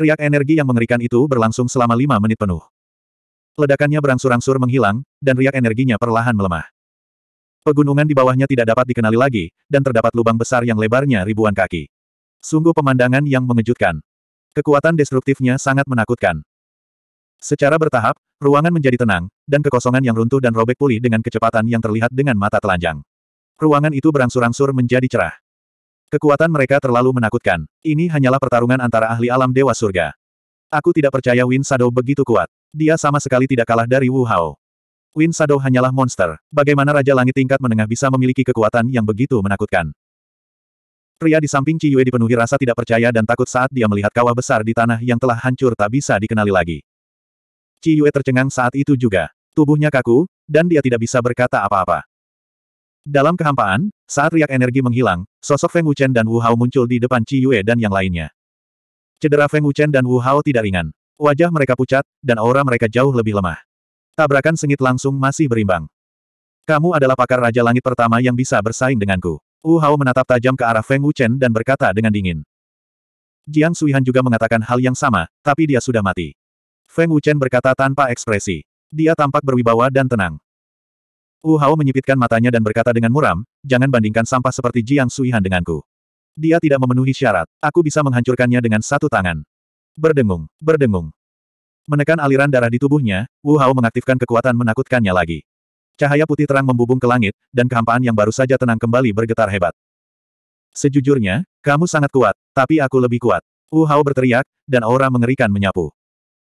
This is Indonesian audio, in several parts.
Riak energi yang mengerikan itu berlangsung selama lima menit penuh. Ledakannya berangsur-angsur menghilang, dan riak energinya perlahan melemah. Pegunungan di bawahnya tidak dapat dikenali lagi, dan terdapat lubang besar yang lebarnya ribuan kaki. Sungguh pemandangan yang mengejutkan. Kekuatan destruktifnya sangat menakutkan. Secara bertahap, ruangan menjadi tenang, dan kekosongan yang runtuh dan robek pulih dengan kecepatan yang terlihat dengan mata telanjang. Ruangan itu berangsur-angsur menjadi cerah. Kekuatan mereka terlalu menakutkan. Ini hanyalah pertarungan antara ahli alam Dewa Surga. Aku tidak percaya Win Shadow begitu kuat. Dia sama sekali tidak kalah dari Wu Hao. Win Shadow hanyalah monster. Bagaimana Raja Langit tingkat menengah bisa memiliki kekuatan yang begitu menakutkan? Pria di samping Ci Yue dipenuhi rasa tidak percaya dan takut saat dia melihat kawah besar di tanah yang telah hancur tak bisa dikenali lagi. Ci Yue tercengang saat itu juga. Tubuhnya kaku, dan dia tidak bisa berkata apa-apa. Dalam kehampaan, saat riak energi menghilang, sosok Feng Wuchen dan Wu Hao muncul di depan Ci Yue dan yang lainnya. Cedera Feng Wuchen dan Wu Hao tidak ringan. Wajah mereka pucat, dan aura mereka jauh lebih lemah. Tabrakan sengit langsung masih berimbang. Kamu adalah pakar Raja Langit pertama yang bisa bersaing denganku. Wu Hao menatap tajam ke arah Feng Wuchen dan berkata dengan dingin. Jiang Suihan juga mengatakan hal yang sama, tapi dia sudah mati. Feng Wuchen berkata tanpa ekspresi. Dia tampak berwibawa dan tenang. Wu Hao menyipitkan matanya dan berkata dengan muram, jangan bandingkan sampah seperti Jiang Suihan denganku. Dia tidak memenuhi syarat, aku bisa menghancurkannya dengan satu tangan. Berdengung, berdengung. Menekan aliran darah di tubuhnya, Wu Hao mengaktifkan kekuatan menakutkannya lagi. Cahaya putih terang membubung ke langit, dan kehampaan yang baru saja tenang kembali bergetar hebat. Sejujurnya, kamu sangat kuat, tapi aku lebih kuat. Wu Hao berteriak, dan aura mengerikan menyapu.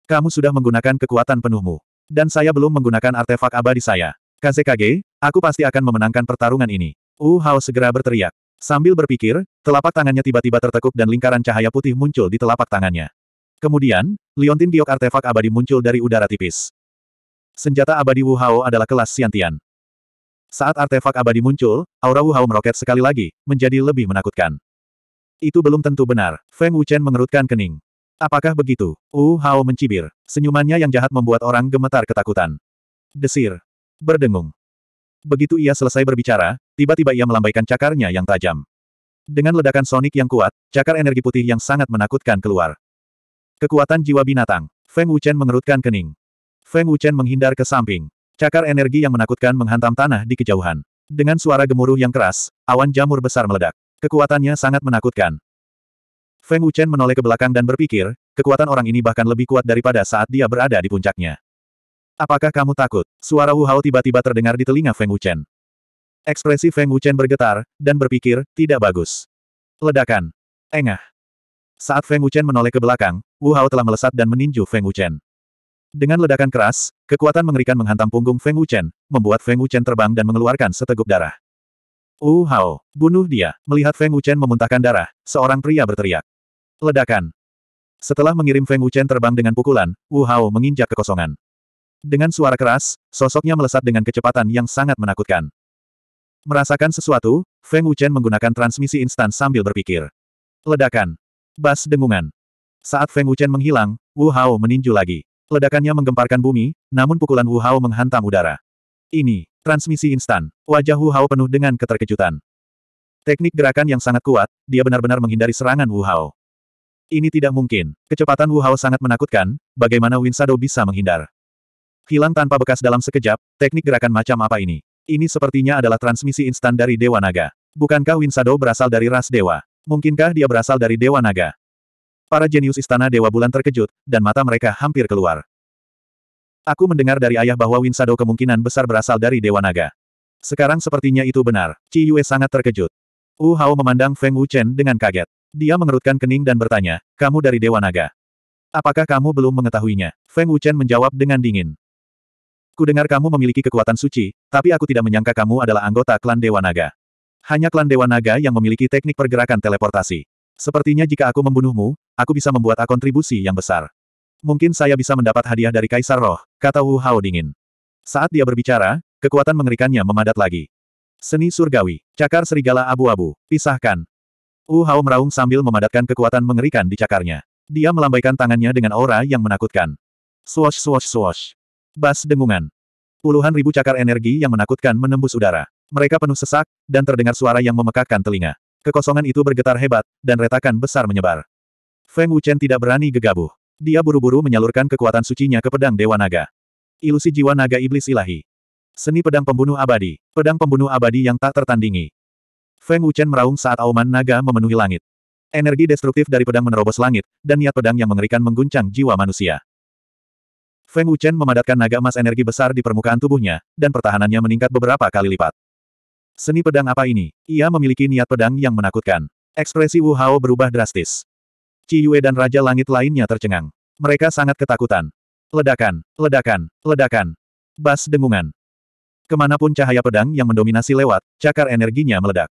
Kamu sudah menggunakan kekuatan penuhmu. Dan saya belum menggunakan artefak abadi saya. Kage, aku pasti akan memenangkan pertarungan ini. Wu Hao segera berteriak. Sambil berpikir, telapak tangannya tiba-tiba tertekuk dan lingkaran cahaya putih muncul di telapak tangannya. Kemudian, liontin giok artefak abadi muncul dari udara tipis. Senjata abadi Wu Hao adalah kelas siantian. Saat artefak abadi muncul, aura Wu Hao meroket sekali lagi, menjadi lebih menakutkan. Itu belum tentu benar, Feng Wuchen mengerutkan kening. Apakah begitu? Wu Hao mencibir. Senyumannya yang jahat membuat orang gemetar ketakutan. Desir, berdengung. Begitu ia selesai berbicara, tiba-tiba ia melambaikan cakarnya yang tajam. Dengan ledakan sonik yang kuat, cakar energi putih yang sangat menakutkan keluar. Kekuatan jiwa binatang. Feng Wuchen mengerutkan kening. Feng Wuchen menghindar ke samping. Cakar energi yang menakutkan menghantam tanah di kejauhan. Dengan suara gemuruh yang keras, awan jamur besar meledak. Kekuatannya sangat menakutkan. Feng Wuchen menoleh ke belakang dan berpikir, kekuatan orang ini bahkan lebih kuat daripada saat dia berada di puncaknya. Apakah kamu takut? Suara Wu Hao tiba-tiba terdengar di telinga Feng Wuchen. Ekspresi Feng Wuchen bergetar, dan berpikir, tidak bagus. Ledakan. Engah. Saat Feng Wuchen menoleh ke belakang, Wu Hao telah melesat dan meninju Feng Wuchen. Dengan ledakan keras, kekuatan mengerikan menghantam punggung Feng Wuchen, membuat Feng Wuchen terbang dan mengeluarkan seteguk darah. Wu Hao, bunuh dia. Melihat Feng Wuchen memuntahkan darah, seorang pria berteriak. Ledakan. Setelah mengirim Feng Wuchen terbang dengan pukulan, Wu Hao menginjak kekosongan. Dengan suara keras, sosoknya melesat dengan kecepatan yang sangat menakutkan. Merasakan sesuatu, Feng Wuchen menggunakan transmisi instan sambil berpikir. Ledakan. Bas dengungan. Saat Feng Wuchen menghilang, Wu Hao meninju lagi. Ledakannya menggemparkan bumi, namun pukulan Wu Hao menghantam udara. Ini, transmisi instan. Wajah Wu Hao penuh dengan keterkejutan. Teknik gerakan yang sangat kuat, dia benar-benar menghindari serangan Wu Hao. Ini tidak mungkin. Kecepatan Wu Hao sangat menakutkan, bagaimana Winsado bisa menghindar. Hilang tanpa bekas dalam sekejap, teknik gerakan macam apa ini? Ini sepertinya adalah transmisi instan dari Dewa Naga. Bukankah Winsado berasal dari ras Dewa? Mungkinkah dia berasal dari Dewa Naga? Para jenius istana Dewa Bulan terkejut, dan mata mereka hampir keluar. Aku mendengar dari ayah bahwa Winsado kemungkinan besar berasal dari Dewa Naga. Sekarang sepertinya itu benar. Ci Yue sangat terkejut. Wu Hao memandang Feng Wuchen dengan kaget. Dia mengerutkan kening dan bertanya, kamu dari Dewa Naga. Apakah kamu belum mengetahuinya? Feng Wuchen menjawab dengan dingin. Ku dengar kamu memiliki kekuatan suci, tapi aku tidak menyangka kamu adalah anggota klan Dewa Naga. Hanya klan Dewa Naga yang memiliki teknik pergerakan teleportasi. Sepertinya jika aku membunuhmu, aku bisa membuat kontribusi yang besar. Mungkin saya bisa mendapat hadiah dari Kaisar Roh, kata Wu Hao dingin. Saat dia berbicara, kekuatan mengerikannya memadat lagi. Seni surgawi, cakar serigala abu-abu, pisahkan. Wu Hao meraung sambil memadatkan kekuatan mengerikan di cakarnya. Dia melambaikan tangannya dengan aura yang menakutkan. Swash swash swash. Bas dengungan. Puluhan ribu cakar energi yang menakutkan menembus udara. Mereka penuh sesak, dan terdengar suara yang memekakkan telinga. Kekosongan itu bergetar hebat, dan retakan besar menyebar. Feng Wuchen tidak berani gegabah. Dia buru-buru menyalurkan kekuatan sucinya ke pedang Dewa Naga. Ilusi jiwa naga iblis ilahi. Seni pedang pembunuh abadi. Pedang pembunuh abadi yang tak tertandingi. Feng Wuchen meraung saat auman naga memenuhi langit. Energi destruktif dari pedang menerobos langit, dan niat pedang yang mengerikan mengguncang jiwa manusia. Feng Wuchen memadatkan naga emas energi besar di permukaan tubuhnya, dan pertahanannya meningkat beberapa kali lipat. Seni pedang apa ini? Ia memiliki niat pedang yang menakutkan. Ekspresi Wu Hao berubah drastis. Ci Yue dan Raja Langit lainnya tercengang. Mereka sangat ketakutan. Ledakan, ledakan, ledakan. Bas dengungan. Kemanapun cahaya pedang yang mendominasi lewat, cakar energinya meledak.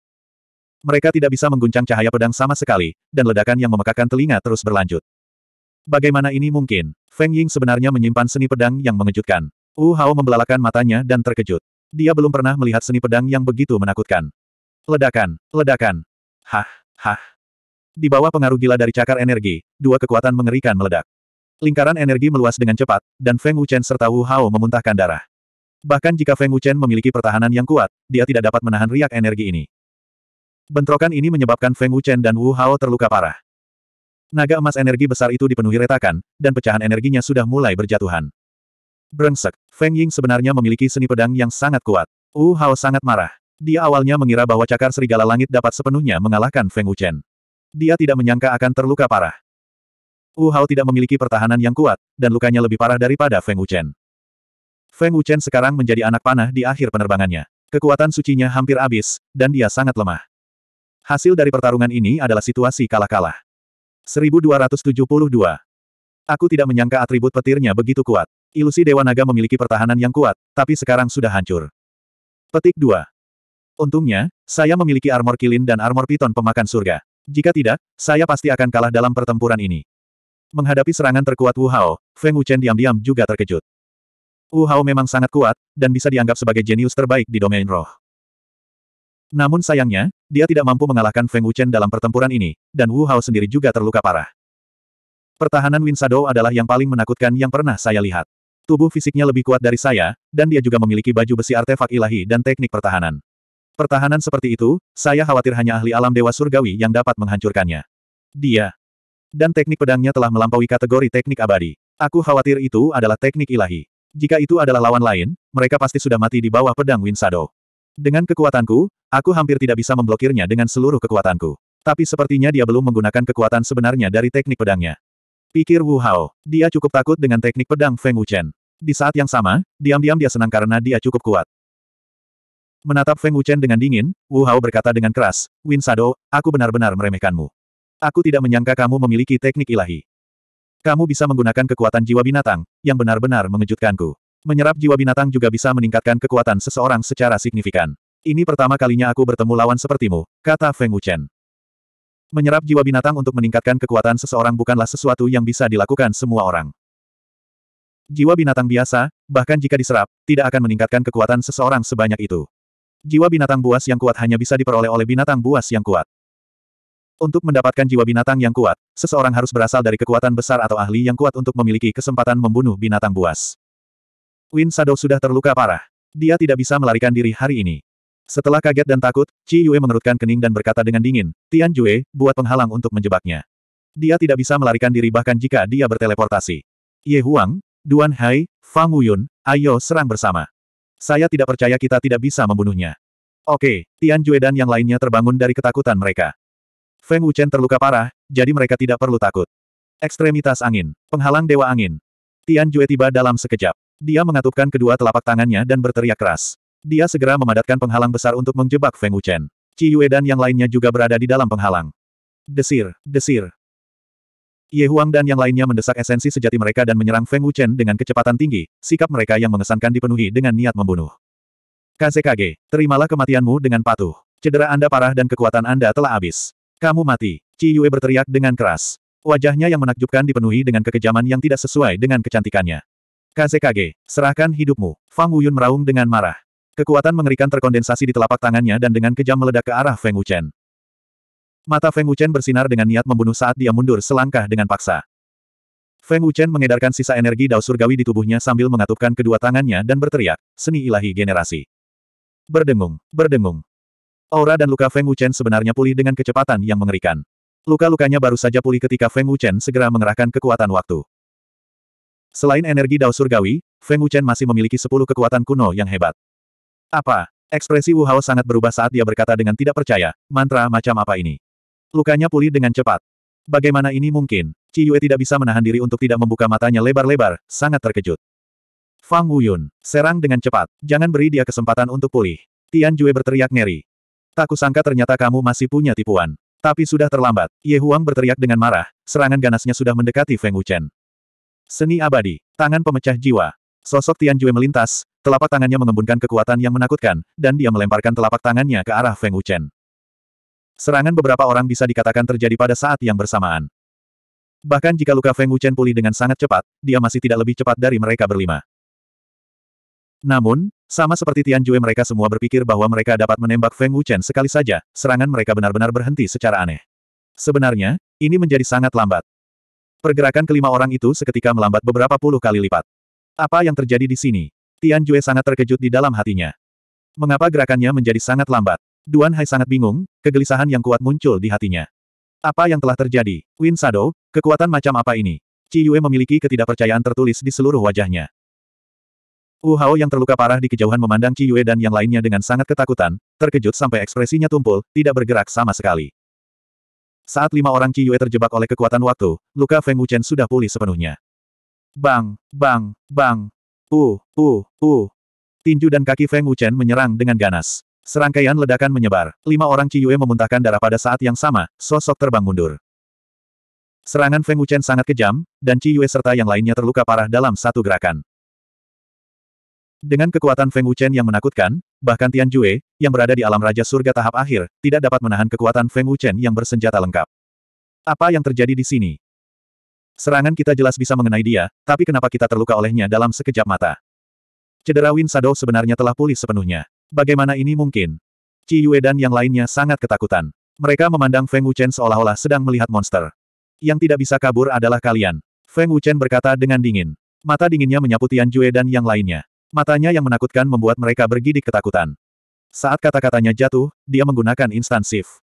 Mereka tidak bisa mengguncang cahaya pedang sama sekali, dan ledakan yang memekakan telinga terus berlanjut. Bagaimana ini mungkin? Feng Ying sebenarnya menyimpan seni pedang yang mengejutkan. Wu Hao membelalakan matanya dan terkejut. Dia belum pernah melihat seni pedang yang begitu menakutkan. Ledakan, ledakan. Hah, hah. Di bawah pengaruh gila dari cakar energi, dua kekuatan mengerikan meledak. Lingkaran energi meluas dengan cepat, dan Feng Wuchen serta Wu Hao memuntahkan darah. Bahkan jika Feng Wuchen memiliki pertahanan yang kuat, dia tidak dapat menahan riak energi ini. Bentrokan ini menyebabkan Feng Wuchen dan Wu Hao terluka parah. Naga emas energi besar itu dipenuhi retakan, dan pecahan energinya sudah mulai berjatuhan. Brengsek, Feng Ying sebenarnya memiliki seni pedang yang sangat kuat. Wu uh, Hao sangat marah. Dia awalnya mengira bahwa cakar serigala langit dapat sepenuhnya mengalahkan Feng Wuchen. Dia tidak menyangka akan terluka parah. Wu uh, Hao tidak memiliki pertahanan yang kuat, dan lukanya lebih parah daripada Feng Wuchen. Feng Wuchen sekarang menjadi anak panah di akhir penerbangannya. Kekuatan sucinya hampir habis, dan dia sangat lemah. Hasil dari pertarungan ini adalah situasi kalah-kalah. 1272. Aku tidak menyangka atribut petirnya begitu kuat. Ilusi Dewa Naga memiliki pertahanan yang kuat, tapi sekarang sudah hancur. Petik 2. Untungnya, saya memiliki armor kilin dan armor piton pemakan surga. Jika tidak, saya pasti akan kalah dalam pertempuran ini. Menghadapi serangan terkuat Wu Hao, Feng Wuchen diam-diam juga terkejut. Wu Hao memang sangat kuat, dan bisa dianggap sebagai jenius terbaik di domain roh. Namun sayangnya, dia tidak mampu mengalahkan Feng Wuchen dalam pertempuran ini, dan Wu Hao sendiri juga terluka parah. Pertahanan Win Shadow adalah yang paling menakutkan yang pernah saya lihat. Tubuh fisiknya lebih kuat dari saya, dan dia juga memiliki baju besi artefak ilahi dan teknik pertahanan. Pertahanan seperti itu, saya khawatir hanya ahli alam dewa surgawi yang dapat menghancurkannya. Dia. Dan teknik pedangnya telah melampaui kategori teknik abadi. Aku khawatir itu adalah teknik ilahi. Jika itu adalah lawan lain, mereka pasti sudah mati di bawah pedang Winsado. Dengan kekuatanku, aku hampir tidak bisa memblokirnya dengan seluruh kekuatanku. Tapi sepertinya dia belum menggunakan kekuatan sebenarnya dari teknik pedangnya. Pikir Wu Hao, dia cukup takut dengan teknik pedang Feng Wuchen. Di saat yang sama, diam-diam dia senang karena dia cukup kuat. Menatap Feng Wuchen dengan dingin, Wu Hao berkata dengan keras, Win Sado, aku benar-benar meremehkanmu. Aku tidak menyangka kamu memiliki teknik ilahi. Kamu bisa menggunakan kekuatan jiwa binatang, yang benar-benar mengejutkanku. Menyerap jiwa binatang juga bisa meningkatkan kekuatan seseorang secara signifikan. Ini pertama kalinya aku bertemu lawan sepertimu, kata Feng Wuchen. Menyerap jiwa binatang untuk meningkatkan kekuatan seseorang bukanlah sesuatu yang bisa dilakukan semua orang. Jiwa binatang biasa, bahkan jika diserap, tidak akan meningkatkan kekuatan seseorang sebanyak itu. Jiwa binatang buas yang kuat hanya bisa diperoleh oleh binatang buas yang kuat. Untuk mendapatkan jiwa binatang yang kuat, seseorang harus berasal dari kekuatan besar atau ahli yang kuat untuk memiliki kesempatan membunuh binatang buas. Win Shadow sudah terluka parah. Dia tidak bisa melarikan diri hari ini. Setelah kaget dan takut, Qi Yue mengerutkan kening dan berkata dengan dingin, Tian Jue, buat penghalang untuk menjebaknya. Dia tidak bisa melarikan diri bahkan jika dia berteleportasi. Ye Huang, Duan Hai, Fang Wuyun, ayo serang bersama. Saya tidak percaya kita tidak bisa membunuhnya. Oke, Tian Jue dan yang lainnya terbangun dari ketakutan mereka. Feng Wuchen terluka parah, jadi mereka tidak perlu takut. Ekstremitas angin, penghalang dewa angin. Tian Jue tiba dalam sekejap. Dia mengatupkan kedua telapak tangannya dan berteriak keras. Dia segera memadatkan penghalang besar untuk menjebak Feng Wuchen. Ci Yue dan yang lainnya juga berada di dalam penghalang. Desir, desir. Ye Huang dan yang lainnya mendesak esensi sejati mereka dan menyerang Feng Wuchen dengan kecepatan tinggi, sikap mereka yang mengesankan dipenuhi dengan niat membunuh. KZKG, terimalah kematianmu dengan patuh. Cedera Anda parah dan kekuatan Anda telah habis. Kamu mati. Ci Yue berteriak dengan keras. Wajahnya yang menakjubkan dipenuhi dengan kekejaman yang tidak sesuai dengan kecantikannya. KZKG, serahkan hidupmu. Fang Wuyun meraung dengan marah. Kekuatan mengerikan terkondensasi di telapak tangannya dan dengan kejam meledak ke arah Feng Wuchen. Mata Feng Wuchen bersinar dengan niat membunuh saat dia mundur selangkah dengan paksa. Feng Wuchen mengedarkan sisa energi dao surgawi di tubuhnya sambil mengatupkan kedua tangannya dan berteriak, seni ilahi generasi. Berdengung, berdengung. Aura dan luka Feng Wuchen sebenarnya pulih dengan kecepatan yang mengerikan. Luka-lukanya baru saja pulih ketika Feng Wuchen segera mengerahkan kekuatan waktu. Selain energi Dao Surgawi, Feng Wuchen masih memiliki sepuluh kekuatan kuno yang hebat. Apa? Ekspresi Wu Hao sangat berubah saat dia berkata dengan tidak percaya, mantra macam apa ini? Lukanya pulih dengan cepat. Bagaimana ini mungkin? Ci Yue tidak bisa menahan diri untuk tidak membuka matanya lebar-lebar, sangat terkejut. Fang Wuyun, serang dengan cepat, jangan beri dia kesempatan untuk pulih. Tian Jue berteriak ngeri. Tak kusangka ternyata kamu masih punya tipuan. Tapi sudah terlambat, Ye Huang berteriak dengan marah, serangan ganasnya sudah mendekati Feng Wuchen. Seni abadi, tangan pemecah jiwa. Sosok Tian Jue melintas, telapak tangannya mengembunkan kekuatan yang menakutkan, dan dia melemparkan telapak tangannya ke arah Feng Wuchen. Serangan beberapa orang bisa dikatakan terjadi pada saat yang bersamaan. Bahkan jika luka Feng Wuchen pulih dengan sangat cepat, dia masih tidak lebih cepat dari mereka berlima. Namun, sama seperti Tian Jue, mereka semua berpikir bahwa mereka dapat menembak Feng Wuchen sekali saja, serangan mereka benar-benar berhenti secara aneh. Sebenarnya, ini menjadi sangat lambat. Pergerakan kelima orang itu seketika melambat beberapa puluh kali lipat. Apa yang terjadi di sini? Tian Jue sangat terkejut di dalam hatinya. Mengapa gerakannya menjadi sangat lambat? Duan Hai sangat bingung, kegelisahan yang kuat muncul di hatinya. Apa yang telah terjadi? Win Shadow, kekuatan macam apa ini? Ci Yue memiliki ketidakpercayaan tertulis di seluruh wajahnya. Wu Hao yang terluka parah di kejauhan memandang Ci Yue dan yang lainnya dengan sangat ketakutan, terkejut sampai ekspresinya tumpul, tidak bergerak sama sekali. Saat lima orang Yue terjebak oleh kekuatan waktu, luka Feng Wuchen sudah pulih sepenuhnya. Bang, bang, bang. Uh, uh, uh. Tinju dan kaki Feng Wuchen menyerang dengan ganas. Serangkaian ledakan menyebar. Lima orang Yue memuntahkan darah pada saat yang sama, sosok terbang mundur. Serangan Feng Wuchen sangat kejam, dan Qi Yue serta yang lainnya terluka parah dalam satu gerakan. Dengan kekuatan Feng Wuchen yang menakutkan, bahkan Tian Jue, yang berada di alam Raja Surga tahap akhir, tidak dapat menahan kekuatan Feng Wuchen yang bersenjata lengkap. Apa yang terjadi di sini? Serangan kita jelas bisa mengenai dia, tapi kenapa kita terluka olehnya dalam sekejap mata? Cedera Win Sado sebenarnya telah pulih sepenuhnya. Bagaimana ini mungkin? Ci Yue dan yang lainnya sangat ketakutan. Mereka memandang Feng Wuchen seolah-olah sedang melihat monster. Yang tidak bisa kabur adalah kalian. Feng Wuchen berkata dengan dingin. Mata dinginnya menyapu Tian Jue dan yang lainnya. Matanya yang menakutkan membuat mereka bergidik ketakutan. Saat kata-katanya jatuh, dia menggunakan instansif.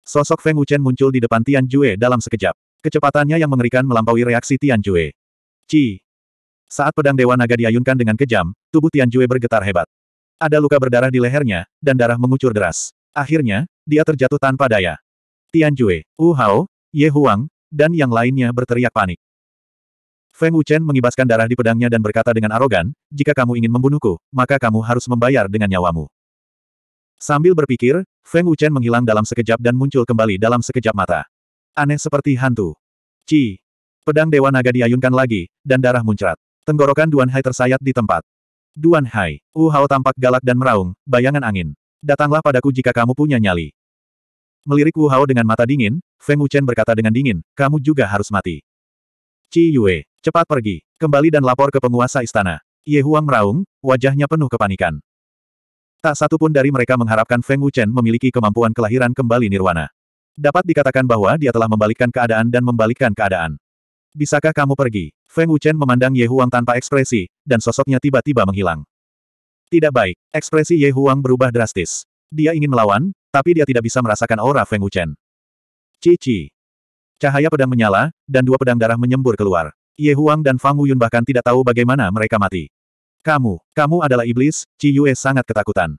Sosok Feng Wuchen muncul di depan Tian Jue dalam sekejap. Kecepatannya yang mengerikan melampaui reaksi Tian Jue. Ci. Saat pedang Dewa Naga diayunkan dengan kejam, tubuh Tian Jue bergetar hebat. Ada luka berdarah di lehernya, dan darah mengucur deras. Akhirnya, dia terjatuh tanpa daya. Tian Jue, Wu Hao, Ye Huang, dan yang lainnya berteriak panik. Feng Wuchen mengibaskan darah di pedangnya dan berkata dengan arogan, jika kamu ingin membunuhku, maka kamu harus membayar dengan nyawamu. Sambil berpikir, Feng Wuchen menghilang dalam sekejap dan muncul kembali dalam sekejap mata. Aneh seperti hantu. Ci. Pedang Dewa Naga diayunkan lagi, dan darah muncrat. Tenggorokan Duan Hai tersayat di tempat. Duan Hai, Wu Hao tampak galak dan meraung, bayangan angin. Datanglah padaku jika kamu punya nyali. Melirik Wu Hao dengan mata dingin, Feng Wuchen berkata dengan dingin, kamu juga harus mati. Ci Yue, Cepat pergi. Kembali dan lapor ke penguasa istana. Ye Huang meraung, wajahnya penuh kepanikan. Tak satu pun dari mereka mengharapkan Feng Wuchen memiliki kemampuan kelahiran kembali nirwana. Dapat dikatakan bahwa dia telah membalikkan keadaan dan membalikkan keadaan. Bisakah kamu pergi? Feng Wuchen memandang Ye Huang tanpa ekspresi, dan sosoknya tiba-tiba menghilang. Tidak baik. Ekspresi Ye Huang berubah drastis. Dia ingin melawan, tapi dia tidak bisa merasakan aura Feng Wuchen. Cici. Cahaya pedang menyala, dan dua pedang darah menyembur keluar. Ye Huang dan Fang Wuyun bahkan tidak tahu bagaimana mereka mati. Kamu, kamu adalah iblis, Ci Yue sangat ketakutan.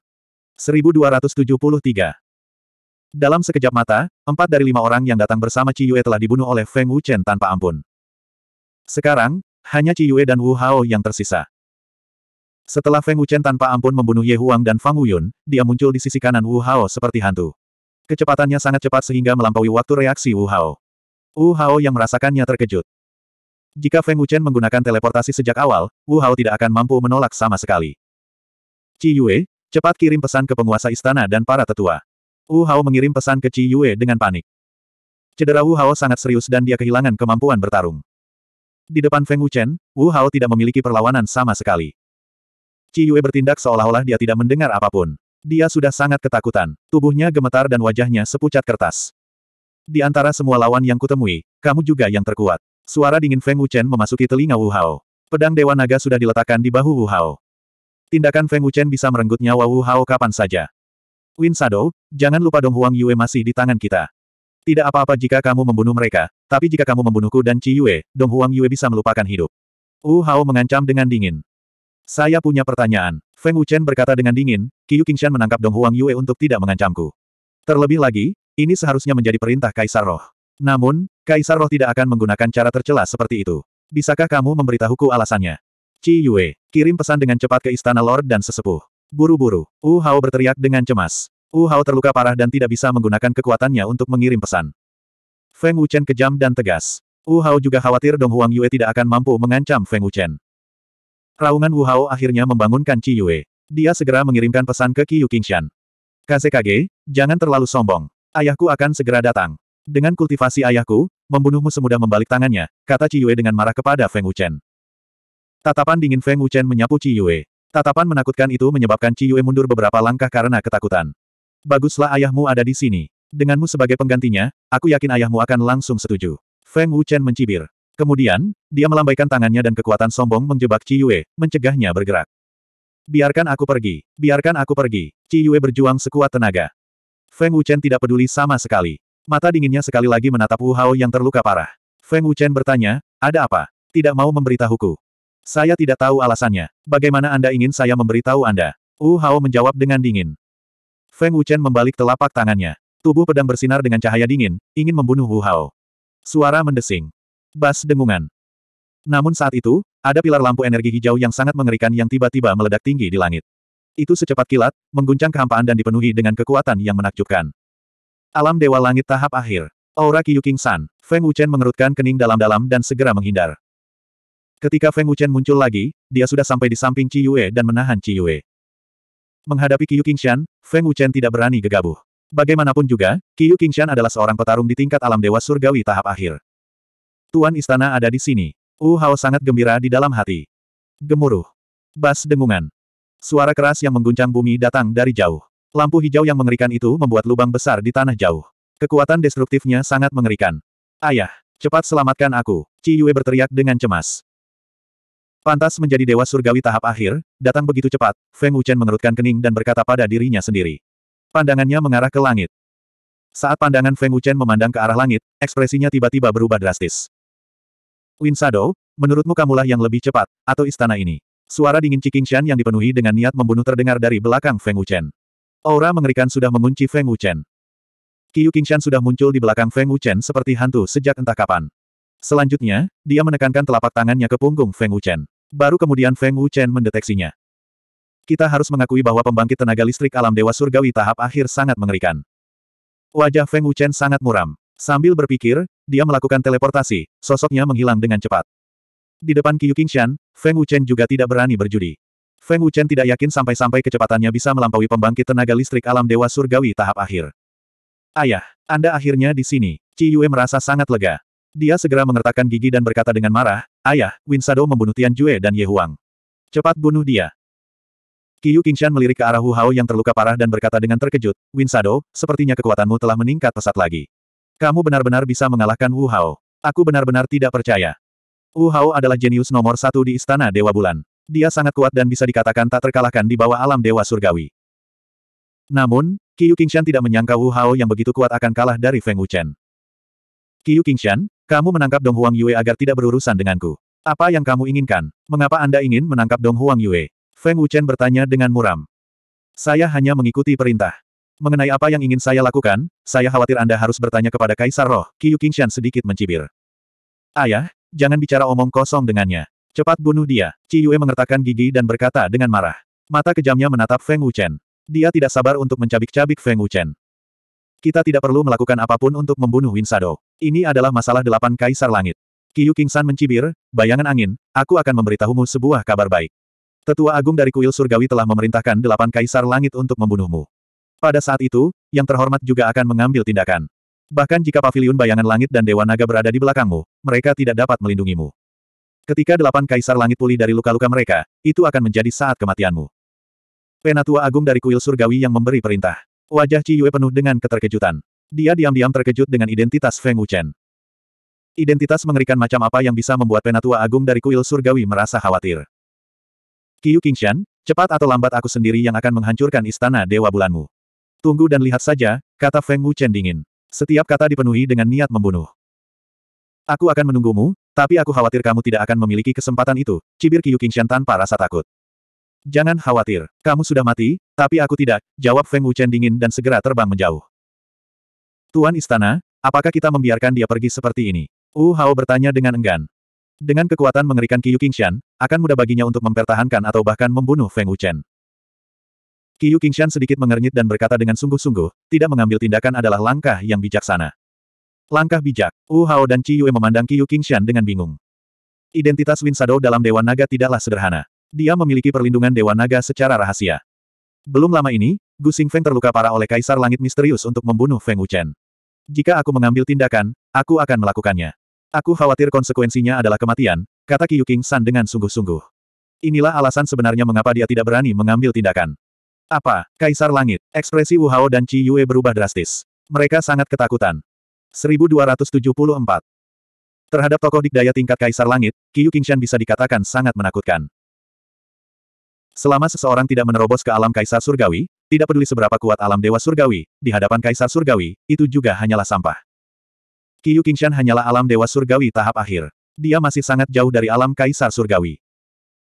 1273 Dalam sekejap mata, empat dari lima orang yang datang bersama Ci Yue telah dibunuh oleh Feng Wuchen tanpa ampun. Sekarang, hanya Ci Yue dan Wu Hao yang tersisa. Setelah Feng Wuchen tanpa ampun membunuh Ye Huang dan Fang Wuyun, dia muncul di sisi kanan Wu Hao seperti hantu. Kecepatannya sangat cepat sehingga melampaui waktu reaksi Wu Hao. Wu Hao yang merasakannya terkejut. Jika Feng Wuchen menggunakan teleportasi sejak awal, Wu Hao tidak akan mampu menolak sama sekali. Ci Yue, cepat kirim pesan ke penguasa istana dan para tetua. Wu Hao mengirim pesan ke Ci Yue dengan panik. Cedera Wu Hao sangat serius dan dia kehilangan kemampuan bertarung. Di depan Feng Wuchen, Wu Hao tidak memiliki perlawanan sama sekali. Ci Yue bertindak seolah-olah dia tidak mendengar apapun. Dia sudah sangat ketakutan, tubuhnya gemetar dan wajahnya sepucat kertas. Di antara semua lawan yang kutemui, kamu juga yang terkuat. Suara dingin Feng Wuchen memasuki telinga Wu Hao. Pedang Dewa Naga sudah diletakkan di bahu Wu Hao. Tindakan Feng Wuchen bisa merenggut nyawa Wu Hao kapan saja. Win Shadow, jangan lupa Dong Huang Yue masih di tangan kita. Tidak apa-apa jika kamu membunuh mereka, tapi jika kamu membunuhku dan Ci Yue, Dong Huang Yue bisa melupakan hidup. Wu Hao mengancam dengan dingin. Saya punya pertanyaan. Feng Wuchen berkata dengan dingin, Qiu Qingshan menangkap Dong Huang Yue untuk tidak mengancamku. Terlebih lagi, ini seharusnya menjadi perintah Kaisar Roh. Namun, Kaisar Roh tidak akan menggunakan cara tercela seperti itu. Bisakah kamu memberitahuku alasannya? Ci Yue, kirim pesan dengan cepat ke istana Lord dan sesepuh. Buru-buru, Wu Hao berteriak dengan cemas. Wu Hao terluka parah dan tidak bisa menggunakan kekuatannya untuk mengirim pesan. Feng Wuchen kejam dan tegas. Wu Hao juga khawatir Dong Huang Yue tidak akan mampu mengancam Feng Wuchen. Raungan Wu Hao akhirnya membangunkan Qi Yue. Dia segera mengirimkan pesan ke Yu Qingshan. Kasekage, jangan terlalu sombong. Ayahku akan segera datang. Dengan kultivasi ayahku, membunuhmu semudah membalik tangannya, kata Ci dengan marah kepada Feng Wuchen. Tatapan dingin Feng Wuchen menyapu Ci Tatapan menakutkan itu menyebabkan Ci mundur beberapa langkah karena ketakutan. Baguslah ayahmu ada di sini. Denganmu sebagai penggantinya, aku yakin ayahmu akan langsung setuju. Feng Wuchen mencibir. Kemudian, dia melambaikan tangannya dan kekuatan sombong menjebak Ci mencegahnya bergerak. Biarkan aku pergi, biarkan aku pergi. Ci berjuang sekuat tenaga. Feng Wuchen tidak peduli sama sekali. Mata dinginnya sekali lagi menatap Wu Hao yang terluka parah. Feng Wuchen bertanya, ada apa? Tidak mau memberitahuku. Saya tidak tahu alasannya. Bagaimana Anda ingin saya memberitahu Anda? Wu Hao menjawab dengan dingin. Feng Wuchen membalik telapak tangannya. Tubuh pedang bersinar dengan cahaya dingin, ingin membunuh Wu Hao. Suara mendesing. Bas dengungan. Namun saat itu, ada pilar lampu energi hijau yang sangat mengerikan yang tiba-tiba meledak tinggi di langit. Itu secepat kilat, mengguncang kehampaan dan dipenuhi dengan kekuatan yang menakjubkan. Alam Dewa Langit tahap akhir. Aura Qiyu King San. Feng Wuchen mengerutkan kening dalam-dalam dan segera menghindar. Ketika Feng Wuchen muncul lagi, dia sudah sampai di samping Ci Yue dan menahan Ci Yue. Menghadapi Qiyu Qingshan, Feng Wuchen tidak berani gegabah. Bagaimanapun juga, Qiyu Qingshan adalah seorang petarung di tingkat alam dewa surgawi tahap akhir. Tuan istana ada di sini. Wu Hao sangat gembira di dalam hati. Gemuruh. Bas dengungan. Suara keras yang mengguncang bumi datang dari jauh. Lampu hijau yang mengerikan itu membuat lubang besar di tanah jauh. Kekuatan destruktifnya sangat mengerikan. Ayah, cepat selamatkan aku, Ci Yue berteriak dengan cemas. Pantas menjadi dewa surgawi tahap akhir, datang begitu cepat, Feng Wuchen mengerutkan kening dan berkata pada dirinya sendiri. Pandangannya mengarah ke langit. Saat pandangan Feng Wuchen memandang ke arah langit, ekspresinya tiba-tiba berubah drastis. Win Shadow, menurutmu kamulah yang lebih cepat, atau istana ini? Suara dingin Qingshan yang dipenuhi dengan niat membunuh terdengar dari belakang Feng Wuchen. Aura mengerikan sudah mengunci Feng Wuchen. Qiu Qingshan sudah muncul di belakang Feng Wuchen seperti hantu sejak entah kapan. Selanjutnya, dia menekankan telapak tangannya ke punggung Feng Wuchen. Baru kemudian Feng Wuchen mendeteksinya. Kita harus mengakui bahwa pembangkit tenaga listrik alam dewa surgawi tahap akhir sangat mengerikan. Wajah Feng Wuchen sangat muram. Sambil berpikir, dia melakukan teleportasi, sosoknya menghilang dengan cepat. Di depan Qiu Qingshan, Feng Wuchen juga tidak berani berjudi. Feng Wuchen tidak yakin sampai-sampai kecepatannya bisa melampaui pembangkit tenaga listrik alam dewa surgawi tahap akhir. Ayah, Anda akhirnya di sini. Qi Yue merasa sangat lega. Dia segera mengertakkan gigi dan berkata dengan marah, Ayah, Win Sado membunuh Tian Jue dan Ye Huang. Cepat bunuh dia. Qiyu Qingshan melirik ke arah Hu Hao yang terluka parah dan berkata dengan terkejut, Win Sado, sepertinya kekuatanmu telah meningkat pesat lagi. Kamu benar-benar bisa mengalahkan Wu Hao. Aku benar-benar tidak percaya. Wu Hao adalah jenius nomor satu di Istana Dewa Bulan. Dia sangat kuat dan bisa dikatakan tak terkalahkan di bawah alam dewa surgawi. Namun, Qiu Qingshan tidak menyangka Wu Hao yang begitu kuat akan kalah dari Feng Wuchen. Qiu Qingshan, kamu menangkap Dong Huang Yue agar tidak berurusan denganku. Apa yang kamu inginkan? Mengapa Anda ingin menangkap Dong Huang Yue? Feng Wuchen bertanya dengan muram. Saya hanya mengikuti perintah. Mengenai apa yang ingin saya lakukan, saya khawatir Anda harus bertanya kepada Kaisar Roh, Qiu Qingshan sedikit mencibir. Ayah, jangan bicara omong kosong dengannya. Cepat bunuh dia. Qi Yue mengertakkan gigi dan berkata dengan marah. Mata kejamnya menatap Feng Wuchen. Dia tidak sabar untuk mencabik-cabik Feng Wuchen. Kita tidak perlu melakukan apapun untuk membunuh Winsado. Ini adalah masalah delapan kaisar langit. Kiyu Kingsan mencibir, bayangan angin, aku akan memberitahumu sebuah kabar baik. Tetua agung dari kuil surgawi telah memerintahkan delapan kaisar langit untuk membunuhmu. Pada saat itu, yang terhormat juga akan mengambil tindakan. Bahkan jika Paviliun bayangan langit dan Dewa Naga berada di belakangmu, mereka tidak dapat melindungimu. Ketika delapan kaisar langit pulih dari luka-luka mereka, itu akan menjadi saat kematianmu. Penatua agung dari kuil surgawi yang memberi perintah. Wajah Ci Yue penuh dengan keterkejutan. Dia diam-diam terkejut dengan identitas Feng Wuchen. Identitas mengerikan macam apa yang bisa membuat penatua agung dari kuil surgawi merasa khawatir. Qiu Qingshan, cepat atau lambat aku sendiri yang akan menghancurkan istana Dewa Bulanmu. Tunggu dan lihat saja, kata Feng Wuchen dingin. Setiap kata dipenuhi dengan niat membunuh. Aku akan menunggumu, tapi aku khawatir kamu tidak akan memiliki kesempatan itu, cibir Qiu Qingshan tanpa rasa takut. Jangan khawatir, kamu sudah mati, tapi aku tidak, jawab Feng Wuchen dingin dan segera terbang menjauh. Tuan Istana, apakah kita membiarkan dia pergi seperti ini? Wu Hao bertanya dengan enggan. Dengan kekuatan mengerikan Qiu Qingshan, akan mudah baginya untuk mempertahankan atau bahkan membunuh Feng Wuchen. Qiu Qingshan sedikit mengernyit dan berkata dengan sungguh-sungguh, tidak mengambil tindakan adalah langkah yang bijaksana. Langkah bijak. Wu Hao dan Qi Yue memandang Qiyu Qingshan dengan bingung. Identitas Win Shadow dalam Dewa Naga tidaklah sederhana. Dia memiliki perlindungan Dewa Naga secara rahasia. Belum lama ini, Gu Xingfeng terluka parah oleh Kaisar Langit Misterius untuk membunuh Feng Wuchen. Jika aku mengambil tindakan, aku akan melakukannya. Aku khawatir konsekuensinya adalah kematian, kata Qiyu King dengan sungguh-sungguh. Inilah alasan sebenarnya mengapa dia tidak berani mengambil tindakan. Apa, Kaisar Langit? Ekspresi Wu Hao dan Qi Yue berubah drastis. Mereka sangat ketakutan. 1274. Terhadap tokoh dikdaya tingkat Kaisar Langit, Qiyu Qingshan bisa dikatakan sangat menakutkan. Selama seseorang tidak menerobos ke alam Kaisar Surgawi, tidak peduli seberapa kuat alam Dewa Surgawi, di hadapan Kaisar Surgawi, itu juga hanyalah sampah. Qiyu Qingshan hanyalah alam Dewa Surgawi tahap akhir. Dia masih sangat jauh dari alam Kaisar Surgawi.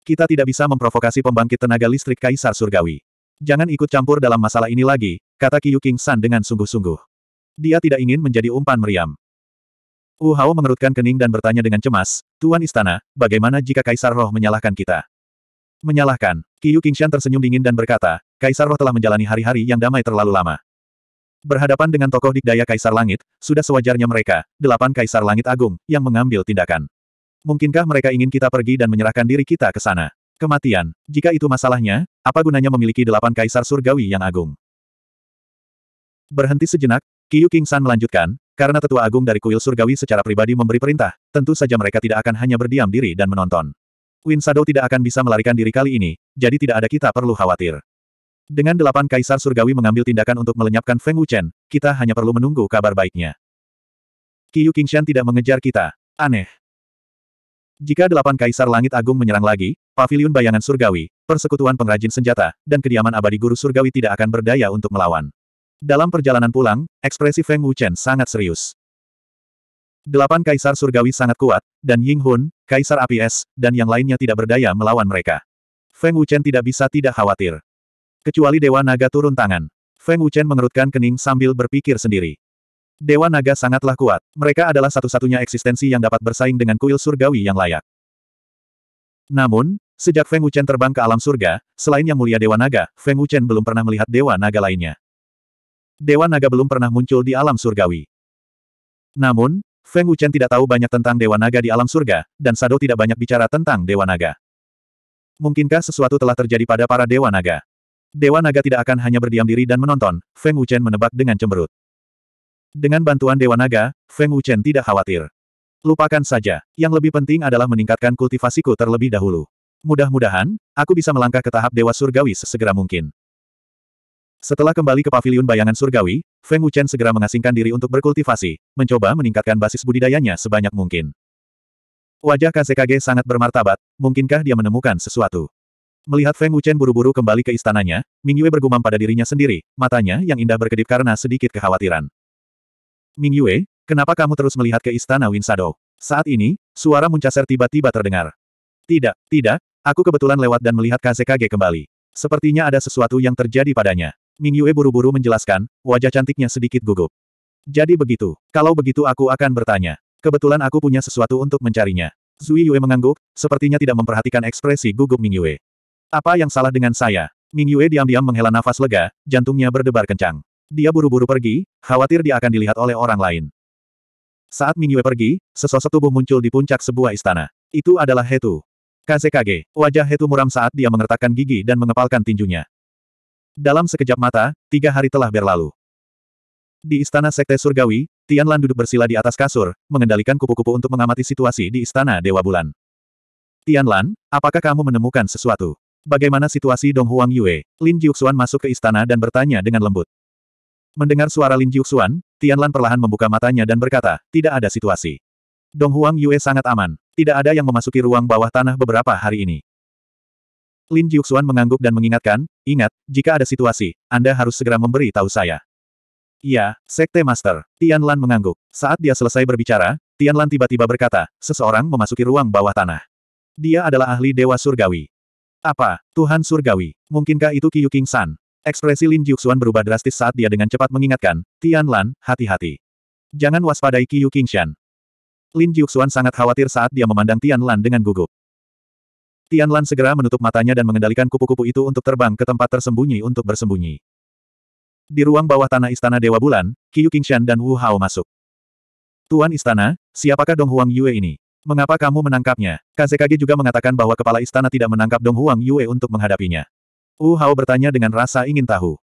Kita tidak bisa memprovokasi pembangkit tenaga listrik Kaisar Surgawi. Jangan ikut campur dalam masalah ini lagi, kata Qiyu King San dengan sungguh-sungguh. Dia tidak ingin menjadi umpan meriam. Wu Hao mengerutkan kening dan bertanya dengan cemas, Tuan Istana, bagaimana jika Kaisar Roh menyalahkan kita? Menyalahkan, Qiyu Qingshan tersenyum dingin dan berkata, Kaisar Roh telah menjalani hari-hari yang damai terlalu lama. Berhadapan dengan tokoh dikdaya Kaisar Langit, sudah sewajarnya mereka, delapan Kaisar Langit Agung, yang mengambil tindakan. Mungkinkah mereka ingin kita pergi dan menyerahkan diri kita ke sana? Kematian, jika itu masalahnya, apa gunanya memiliki delapan Kaisar Surgawi yang agung? Berhenti sejenak, Qiu King San melanjutkan, karena tetua agung dari kuil surgawi secara pribadi memberi perintah, tentu saja mereka tidak akan hanya berdiam diri dan menonton. Win Shadow tidak akan bisa melarikan diri kali ini, jadi tidak ada kita perlu khawatir. Dengan delapan kaisar surgawi mengambil tindakan untuk melenyapkan Feng Wuchen, kita hanya perlu menunggu kabar baiknya. Qiu Qingshan tidak mengejar kita. Aneh. Jika delapan kaisar langit agung menyerang lagi, pavilion bayangan surgawi, persekutuan pengrajin senjata, dan kediaman abadi guru surgawi tidak akan berdaya untuk melawan. Dalam perjalanan pulang, ekspresi Feng Wuchen sangat serius. Delapan kaisar surgawi sangat kuat, dan Ying Hun, kaisar api es, dan yang lainnya tidak berdaya melawan mereka. Feng Wuchen tidak bisa tidak khawatir. Kecuali Dewa Naga turun tangan. Feng Wuchen mengerutkan kening sambil berpikir sendiri. Dewa Naga sangatlah kuat. Mereka adalah satu-satunya eksistensi yang dapat bersaing dengan kuil surgawi yang layak. Namun, sejak Feng Wuchen terbang ke alam surga, selain yang mulia Dewa Naga, Feng Wuchen belum pernah melihat Dewa Naga lainnya. Dewa Naga belum pernah muncul di alam surgawi. Namun, Feng Wuchen tidak tahu banyak tentang Dewa Naga di alam surga, dan Sado tidak banyak bicara tentang Dewa Naga. Mungkinkah sesuatu telah terjadi pada para Dewa Naga? Dewa Naga tidak akan hanya berdiam diri dan menonton, Feng Wuchen menebak dengan cemberut. Dengan bantuan Dewa Naga, Feng Wuchen tidak khawatir. Lupakan saja, yang lebih penting adalah meningkatkan kultivasiku terlebih dahulu. Mudah-mudahan, aku bisa melangkah ke tahap Dewa Surgawi sesegera mungkin. Setelah kembali ke paviliun bayangan surgawi, Feng Wuchen segera mengasingkan diri untuk berkultivasi, mencoba meningkatkan basis budidayanya sebanyak mungkin. Wajah KZKG sangat bermartabat, mungkinkah dia menemukan sesuatu? Melihat Feng Wuchen buru-buru kembali ke istananya, Ming Yue bergumam pada dirinya sendiri, matanya yang indah berkedip karena sedikit kekhawatiran. Ming Yue, kenapa kamu terus melihat ke istana Win Saat ini, suara Muncaser tiba-tiba terdengar. Tidak, tidak, aku kebetulan lewat dan melihat KZKG kembali. Sepertinya ada sesuatu yang terjadi padanya. Ming Yue buru-buru menjelaskan, wajah cantiknya sedikit gugup. Jadi begitu, kalau begitu aku akan bertanya. Kebetulan aku punya sesuatu untuk mencarinya. Zui Yue mengangguk, sepertinya tidak memperhatikan ekspresi gugup Ming Yue. Apa yang salah dengan saya? Ming Yue diam-diam menghela nafas lega, jantungnya berdebar kencang. Dia buru-buru pergi, khawatir dia akan dilihat oleh orang lain. Saat Ming Yue pergi, sesosok tubuh muncul di puncak sebuah istana. Itu adalah Hetu. Kazekage, wajah Hetu muram saat dia mengertakkan gigi dan mengepalkan tinjunya. Dalam sekejap mata, tiga hari telah berlalu. Di Istana Sekte Surgawi, Tian Lan duduk bersila di atas kasur, mengendalikan kupu-kupu untuk mengamati situasi di Istana Dewa Bulan. Tian Lan, apakah kamu menemukan sesuatu? Bagaimana situasi Dong Huang Yue? Lin Jiuxuan masuk ke istana dan bertanya dengan lembut. Mendengar suara Lin Jiuxuan, Tian Lan perlahan membuka matanya dan berkata, tidak ada situasi. Dong Huang Yue sangat aman. Tidak ada yang memasuki ruang bawah tanah beberapa hari ini. Lin Jiuxuan mengangguk dan mengingatkan, ingat, jika ada situasi, Anda harus segera memberi tahu saya. Iya, Sekte Master. Tian Lan mengangguk. Saat dia selesai berbicara, Tian Lan tiba-tiba berkata, seseorang memasuki ruang bawah tanah. Dia adalah ahli Dewa Surgawi. Apa, Tuhan Surgawi? Mungkinkah itu Kiyu King San? Ekspresi Lin Jiuxuan berubah drastis saat dia dengan cepat mengingatkan, Tian Lan, hati-hati. Jangan waspadai King Shan. Lin Jiuxuan sangat khawatir saat dia memandang Tian Lan dengan gugup. Tianlan segera menutup matanya dan mengendalikan kupu-kupu itu untuk terbang ke tempat tersembunyi untuk bersembunyi. Di ruang bawah tanah Istana Dewa Bulan, Qiu Qingshan dan Wu Hao masuk. Tuan Istana, siapakah Dong Huang Yue ini? Mengapa kamu menangkapnya? KZKG kan juga mengatakan bahwa kepala istana tidak menangkap Dong Huang Yue untuk menghadapinya. Wu Hao bertanya dengan rasa ingin tahu.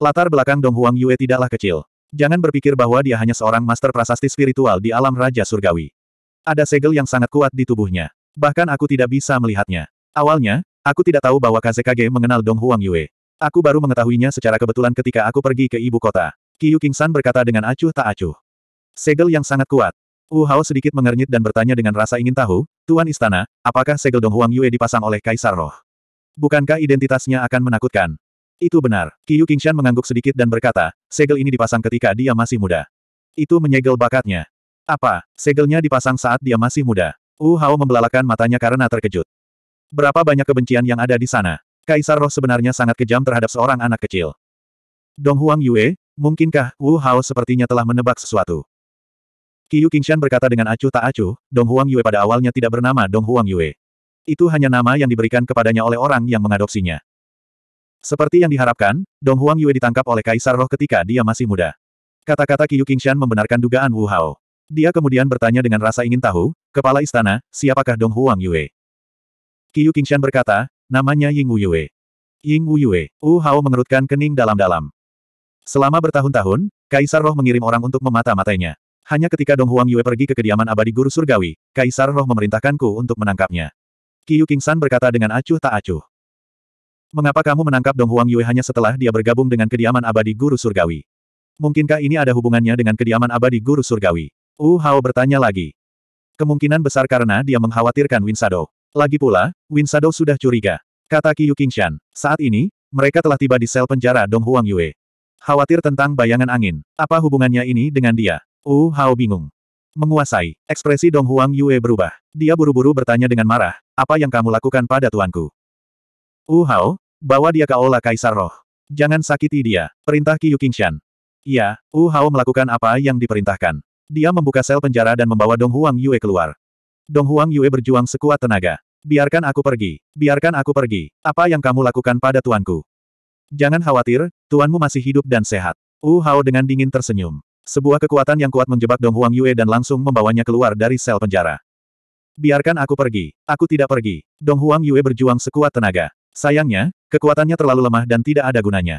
Latar belakang Dong Huang Yue tidaklah kecil. Jangan berpikir bahwa dia hanya seorang master prasasti spiritual di alam Raja Surgawi. Ada segel yang sangat kuat di tubuhnya. Bahkan aku tidak bisa melihatnya. Awalnya, aku tidak tahu bahwa Kazekage mengenal Dong Huang Yue. Aku baru mengetahuinya secara kebetulan ketika aku pergi ke ibu kota. Kiyu Kingsan berkata dengan acuh tak acuh. Segel yang sangat kuat. Wu Hao sedikit mengernyit dan bertanya dengan rasa ingin tahu, Tuan Istana, apakah segel Dong Huang Yue dipasang oleh Kaisar Roh? Bukankah identitasnya akan menakutkan? Itu benar. Kiyu Kingshan mengangguk sedikit dan berkata, segel ini dipasang ketika dia masih muda. Itu menyegel bakatnya. Apa, segelnya dipasang saat dia masih muda? Wu Hao membelalakan matanya karena terkejut. Berapa banyak kebencian yang ada di sana. Kaisar roh sebenarnya sangat kejam terhadap seorang anak kecil. Dong Huang Yue, mungkinkah Wu Hao sepertinya telah menebak sesuatu? Qiu Qingshan berkata dengan acuh tak acuh, Dong Huang Yue pada awalnya tidak bernama Dong Huang Yue. Itu hanya nama yang diberikan kepadanya oleh orang yang mengadopsinya. Seperti yang diharapkan, Dong Huang Yue ditangkap oleh Kaisar Roh ketika dia masih muda. Kata-kata Qiu Qingshan membenarkan dugaan Wu Hao. Dia kemudian bertanya dengan rasa ingin tahu, Kepala Istana, siapakah Dong Huang Yue? Qiu Qingshan berkata, namanya Ying Wu Yue. Ying Wu Yue, Wu Hao mengerutkan kening dalam-dalam. Selama bertahun-tahun, Kaisar Roh mengirim orang untuk memata-matainya. Hanya ketika Dong Huang Yue pergi ke kediaman abadi Guru Surgawi, Kaisar Roh memerintahkanku untuk menangkapnya. Qiu Qingshan berkata dengan acuh tak acuh. Mengapa kamu menangkap Dong Huang Yue hanya setelah dia bergabung dengan kediaman abadi Guru Surgawi? Mungkinkah ini ada hubungannya dengan kediaman abadi Guru Surgawi? Wu Hao bertanya lagi. Kemungkinan besar karena dia mengkhawatirkan Winsado. Lagi pula, Winsado sudah curiga. Kata Qiu Qingshan, saat ini, mereka telah tiba di sel penjara Dong Huang Yue. Khawatir tentang bayangan angin. Apa hubungannya ini dengan dia? Wu Hao bingung. Menguasai, ekspresi Dong Huang Yue berubah. Dia buru-buru bertanya dengan marah, apa yang kamu lakukan pada tuanku? Wu Hao, bawa dia ke ola Kaisar Roh. Jangan sakiti dia, perintah Qiu Qingshan. Ya, Wu Hao melakukan apa yang diperintahkan. Dia membuka sel penjara dan membawa Dong Huang Yue keluar. Dong Huang Yue berjuang sekuat tenaga. Biarkan aku pergi. Biarkan aku pergi. Apa yang kamu lakukan pada tuanku? Jangan khawatir, tuanmu masih hidup dan sehat. Wu Hao dengan dingin tersenyum. Sebuah kekuatan yang kuat menjebak Dong Huang Yue dan langsung membawanya keluar dari sel penjara. Biarkan aku pergi. Aku tidak pergi. Dong Huang Yue berjuang sekuat tenaga. Sayangnya, kekuatannya terlalu lemah dan tidak ada gunanya.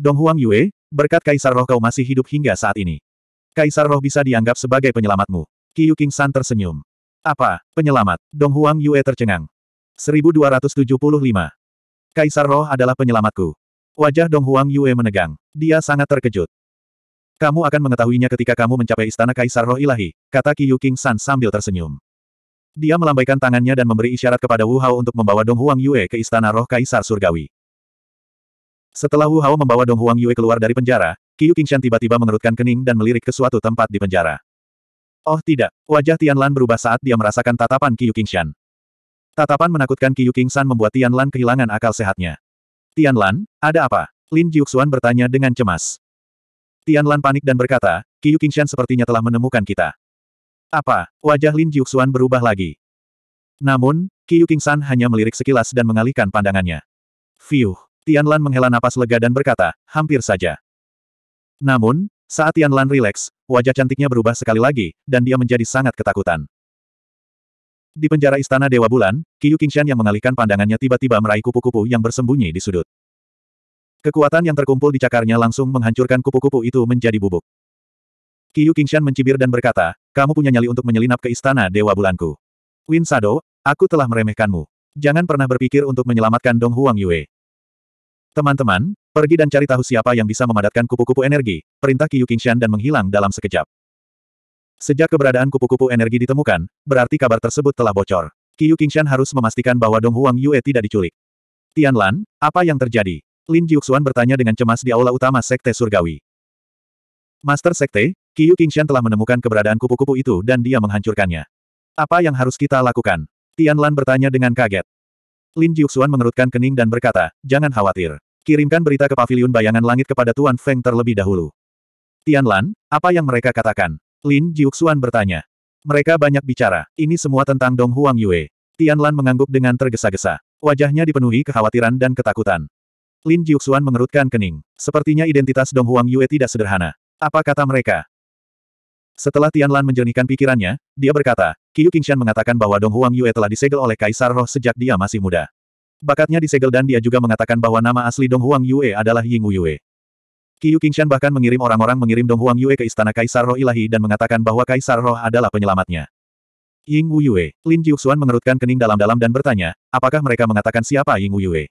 Dong Huang Yue, berkat Kaisar Roh kau masih hidup hingga saat ini. Kaisar Roh bisa dianggap sebagai penyelamatmu. Qiu King San tersenyum. Apa? Penyelamat? Dong Huang Yue tercengang. 1275. Kaisar Roh adalah penyelamatku. Wajah Dong Huang Yue menegang. Dia sangat terkejut. Kamu akan mengetahuinya ketika kamu mencapai istana Kaisar Roh Ilahi, kata Qiu King San sambil tersenyum. Dia melambaikan tangannya dan memberi isyarat kepada Wu Hao untuk membawa Dong Huang Yue ke istana roh Kaisar Surgawi. Setelah Wu Hao membawa Dong Huang Yue keluar dari penjara, Qiu Qingshan tiba-tiba mengerutkan kening dan melirik ke suatu tempat di penjara. Oh tidak, wajah Tian Lan berubah saat dia merasakan tatapan Qiu Qingshan. Tatapan menakutkan Qiu Qingshan membuat Tian Lan kehilangan akal sehatnya. Tian Lan, ada apa? Lin Jiuxuan bertanya dengan cemas. Tian Lan panik dan berkata, Qiu Qingshan sepertinya telah menemukan kita. Apa? Wajah Lin Jiuxuan berubah lagi. Namun, Qiu Qingshan hanya melirik sekilas dan mengalihkan pandangannya. Fiuh! Lan menghela napas lega dan berkata, hampir saja. Namun, saat Tian Lan rileks, wajah cantiknya berubah sekali lagi, dan dia menjadi sangat ketakutan. Di penjara istana Dewa Bulan, Yu Qingshan yang mengalihkan pandangannya tiba-tiba meraih kupu-kupu yang bersembunyi di sudut. Kekuatan yang terkumpul di cakarnya langsung menghancurkan kupu-kupu itu menjadi bubuk. Yu Qingshan mencibir dan berkata, kamu punya nyali untuk menyelinap ke istana Dewa Bulanku. Win Sado, aku telah meremehkanmu. Jangan pernah berpikir untuk menyelamatkan Dong Huang Yue. Teman-teman, Pergi dan cari tahu siapa yang bisa memadatkan kupu-kupu energi, perintah Qiyu Qingshan dan menghilang dalam sekejap. Sejak keberadaan kupu-kupu energi ditemukan, berarti kabar tersebut telah bocor. Qiyu Qingshan harus memastikan bahwa Dong Huang Yue tidak diculik. Tian Lan, apa yang terjadi? Lin Jiuxuan bertanya dengan cemas di aula utama Sekte Surgawi. Master Sekte, Qiyu Qingshan telah menemukan keberadaan kupu-kupu itu dan dia menghancurkannya. Apa yang harus kita lakukan? Tian Lan bertanya dengan kaget. Lin Jiuxuan mengerutkan kening dan berkata, jangan khawatir. Kirimkan berita ke pavilion bayangan langit kepada Tuan Feng terlebih dahulu. Tian Lan, apa yang mereka katakan? Lin Jiuxuan bertanya. Mereka banyak bicara, ini semua tentang Dong Huang Yue. Tian Lan mengangguk dengan tergesa-gesa. Wajahnya dipenuhi kekhawatiran dan ketakutan. Lin Jiuxuan mengerutkan kening. Sepertinya identitas Dong Huang Yue tidak sederhana. Apa kata mereka? Setelah Tian Lan menjernihkan pikirannya, dia berkata, Qiu Qingshan mengatakan bahwa Dong Huang Yue telah disegel oleh Kaisar Roh sejak dia masih muda. Bakatnya disegel dan dia juga mengatakan bahwa nama asli Dong Huang Yue adalah Ying Wu Yue. Qiu Qingshan bahkan mengirim orang-orang mengirim Dong Huang Yue ke istana Kaisar Roh Ilahi dan mengatakan bahwa Kaisar Roh adalah penyelamatnya. Ying Wu Yue, Lin Qiuxuan mengerutkan kening dalam-dalam dan bertanya, apakah mereka mengatakan siapa Ying Wu Yue?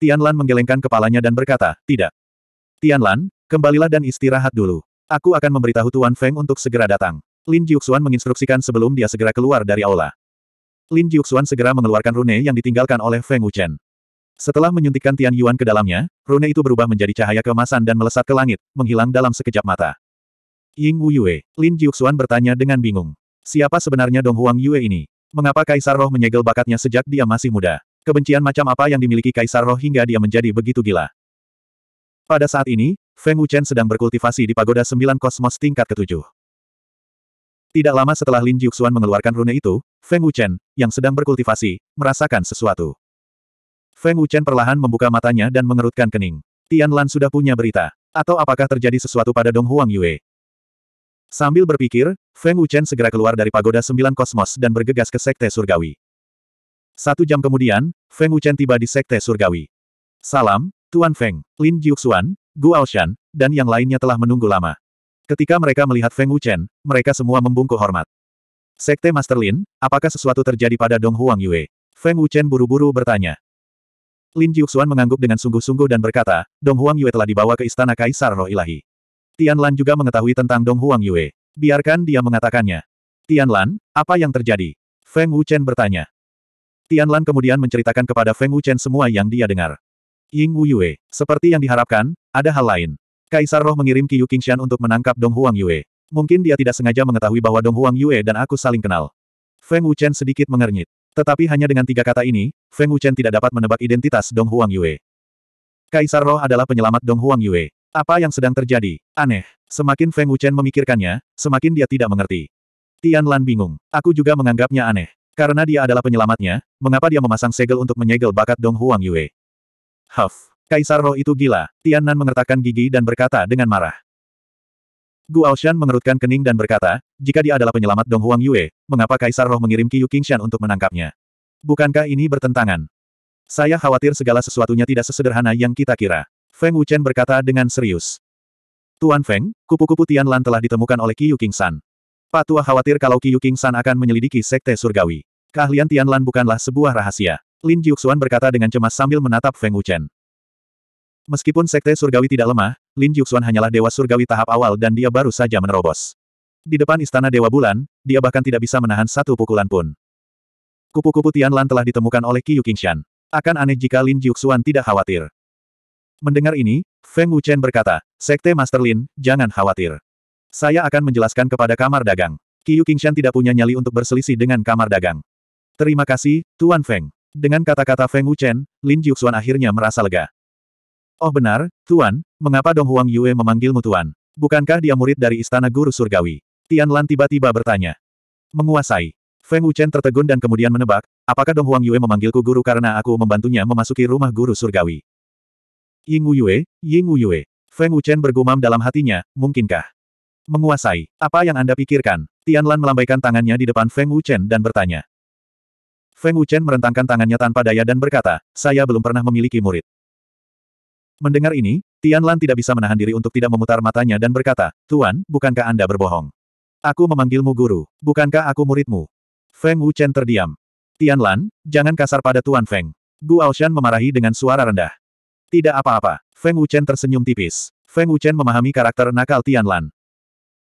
Tian Lan menggelengkan kepalanya dan berkata, tidak. Tian Lan, kembalilah dan istirahat dulu. Aku akan memberitahu Tuan Feng untuk segera datang. Lin Jiuxuan menginstruksikan sebelum dia segera keluar dari aula. Lin Jiuxuan segera mengeluarkan rune yang ditinggalkan oleh Feng Wuchen. Setelah menyuntikkan Tian Yuan ke dalamnya, rune itu berubah menjadi cahaya kemasan dan melesat ke langit, menghilang dalam sekejap mata. Ying Wu Yue, Lin Jiuxuan bertanya dengan bingung. Siapa sebenarnya Dong Huang Yue ini? Mengapa Kaisar Roh menyegel bakatnya sejak dia masih muda? Kebencian macam apa yang dimiliki Kaisar Roh hingga dia menjadi begitu gila? Pada saat ini, Feng Wuchen sedang berkultivasi di Pagoda Sembilan Kosmos tingkat ketujuh. Tidak lama setelah Lin Jiuxuan mengeluarkan rune itu, Feng Wuchen, yang sedang berkultivasi, merasakan sesuatu. Feng Wuchen perlahan membuka matanya dan mengerutkan kening. Tian Lan sudah punya berita. Atau apakah terjadi sesuatu pada Dong Huang Yue? Sambil berpikir, Feng Wuchen segera keluar dari pagoda sembilan kosmos dan bergegas ke Sekte Surgawi. Satu jam kemudian, Feng Wuchen tiba di Sekte Surgawi. Salam, Tuan Feng, Lin Jiuxuan, Guo Aoshan, dan yang lainnya telah menunggu lama. Ketika mereka melihat Feng Wuchen, mereka semua membungkuk hormat. Sekte Master Lin, apakah sesuatu terjadi pada Dong Huang Yue? Feng Wuchen buru-buru bertanya. Lin Jiuxuan mengangguk dengan sungguh-sungguh dan berkata, Dong Huang Yue telah dibawa ke istana Kaisar Roh Ilahi. Tian Lan juga mengetahui tentang Dong Huang Yue. Biarkan dia mengatakannya. Tian Lan, apa yang terjadi? Feng Wuchen bertanya. Tian Lan kemudian menceritakan kepada Feng Wuchen semua yang dia dengar. Ying Wu Yue, seperti yang diharapkan, ada hal lain. Kaisar Roh mengirim Qiyu Qingshan untuk menangkap Dong Huang Yue. Mungkin dia tidak sengaja mengetahui bahwa Dong Huang Yue dan aku saling kenal. Feng Wuchen sedikit mengernyit. Tetapi hanya dengan tiga kata ini, Feng Wuchen tidak dapat menebak identitas Dong Huang Yue. Kaisar Roh adalah penyelamat Dong Huang Yue. Apa yang sedang terjadi? Aneh. Semakin Feng Wuchen memikirkannya, semakin dia tidak mengerti. Tian Lan bingung. Aku juga menganggapnya aneh. Karena dia adalah penyelamatnya, mengapa dia memasang segel untuk menyegel bakat Dong Huang Yue? Huff. Kaisar roh itu gila, Tian Nan mengertakkan gigi dan berkata dengan marah. Gu Aoshan mengerutkan kening dan berkata, jika dia adalah penyelamat Dong Huang Yue, mengapa Kaisar Roh mengirim Qiyu Qingshan untuk menangkapnya? Bukankah ini bertentangan? Saya khawatir segala sesuatunya tidak sesederhana yang kita kira. Feng Wuchen berkata dengan serius. Tuan Feng, kupu-kupu Tian Lan telah ditemukan oleh Qiyu Qingshan. Pak Tua khawatir kalau Qiyu Qingshan akan menyelidiki Sekte Surgawi. Keahlian Tian Lan bukanlah sebuah rahasia. Lin Jiuxuan berkata dengan cemas sambil menatap Feng Wuchen. Meskipun Sekte Surgawi tidak lemah, Lin Yuxuan hanyalah Dewa Surgawi tahap awal dan dia baru saja menerobos. Di depan Istana Dewa Bulan, dia bahkan tidak bisa menahan satu pukulan pun. Kupu-kupu Tianlan telah ditemukan oleh Qiyu Qingshan. Akan aneh jika Lin Jiuxuan tidak khawatir. Mendengar ini, Feng Wuchen berkata, Sekte Master Lin, jangan khawatir. Saya akan menjelaskan kepada kamar dagang. Qiyu Qingshan tidak punya nyali untuk berselisih dengan kamar dagang. Terima kasih, Tuan Feng. Dengan kata-kata Feng Wuchen, Lin Jiuxuan akhirnya merasa lega. Oh benar, Tuan, mengapa Dong Huang Yue memanggilmu Tuan? Bukankah dia murid dari Istana Guru Surgawi? Tian Lan tiba-tiba bertanya. Menguasai. Feng Wuchen tertegun dan kemudian menebak, apakah Dong Huang Yue memanggilku guru karena aku membantunya memasuki rumah guru surgawi. Ying Yue, Ying Yue. Feng Wuchen bergumam dalam hatinya, mungkinkah? Menguasai, apa yang Anda pikirkan? Tian Lan melambaikan tangannya di depan Feng Wuchen dan bertanya. Feng Wuchen merentangkan tangannya tanpa daya dan berkata, saya belum pernah memiliki murid. Mendengar ini, Tian Lan tidak bisa menahan diri untuk tidak memutar matanya dan berkata, Tuan, bukankah Anda berbohong? Aku memanggilmu guru, bukankah aku muridmu? Feng Wuchen terdiam. Tian Lan, jangan kasar pada Tuan Feng. Gu Aoshan memarahi dengan suara rendah. Tidak apa-apa. Feng Wuchen tersenyum tipis. Feng Wuchen memahami karakter nakal Tian Lan.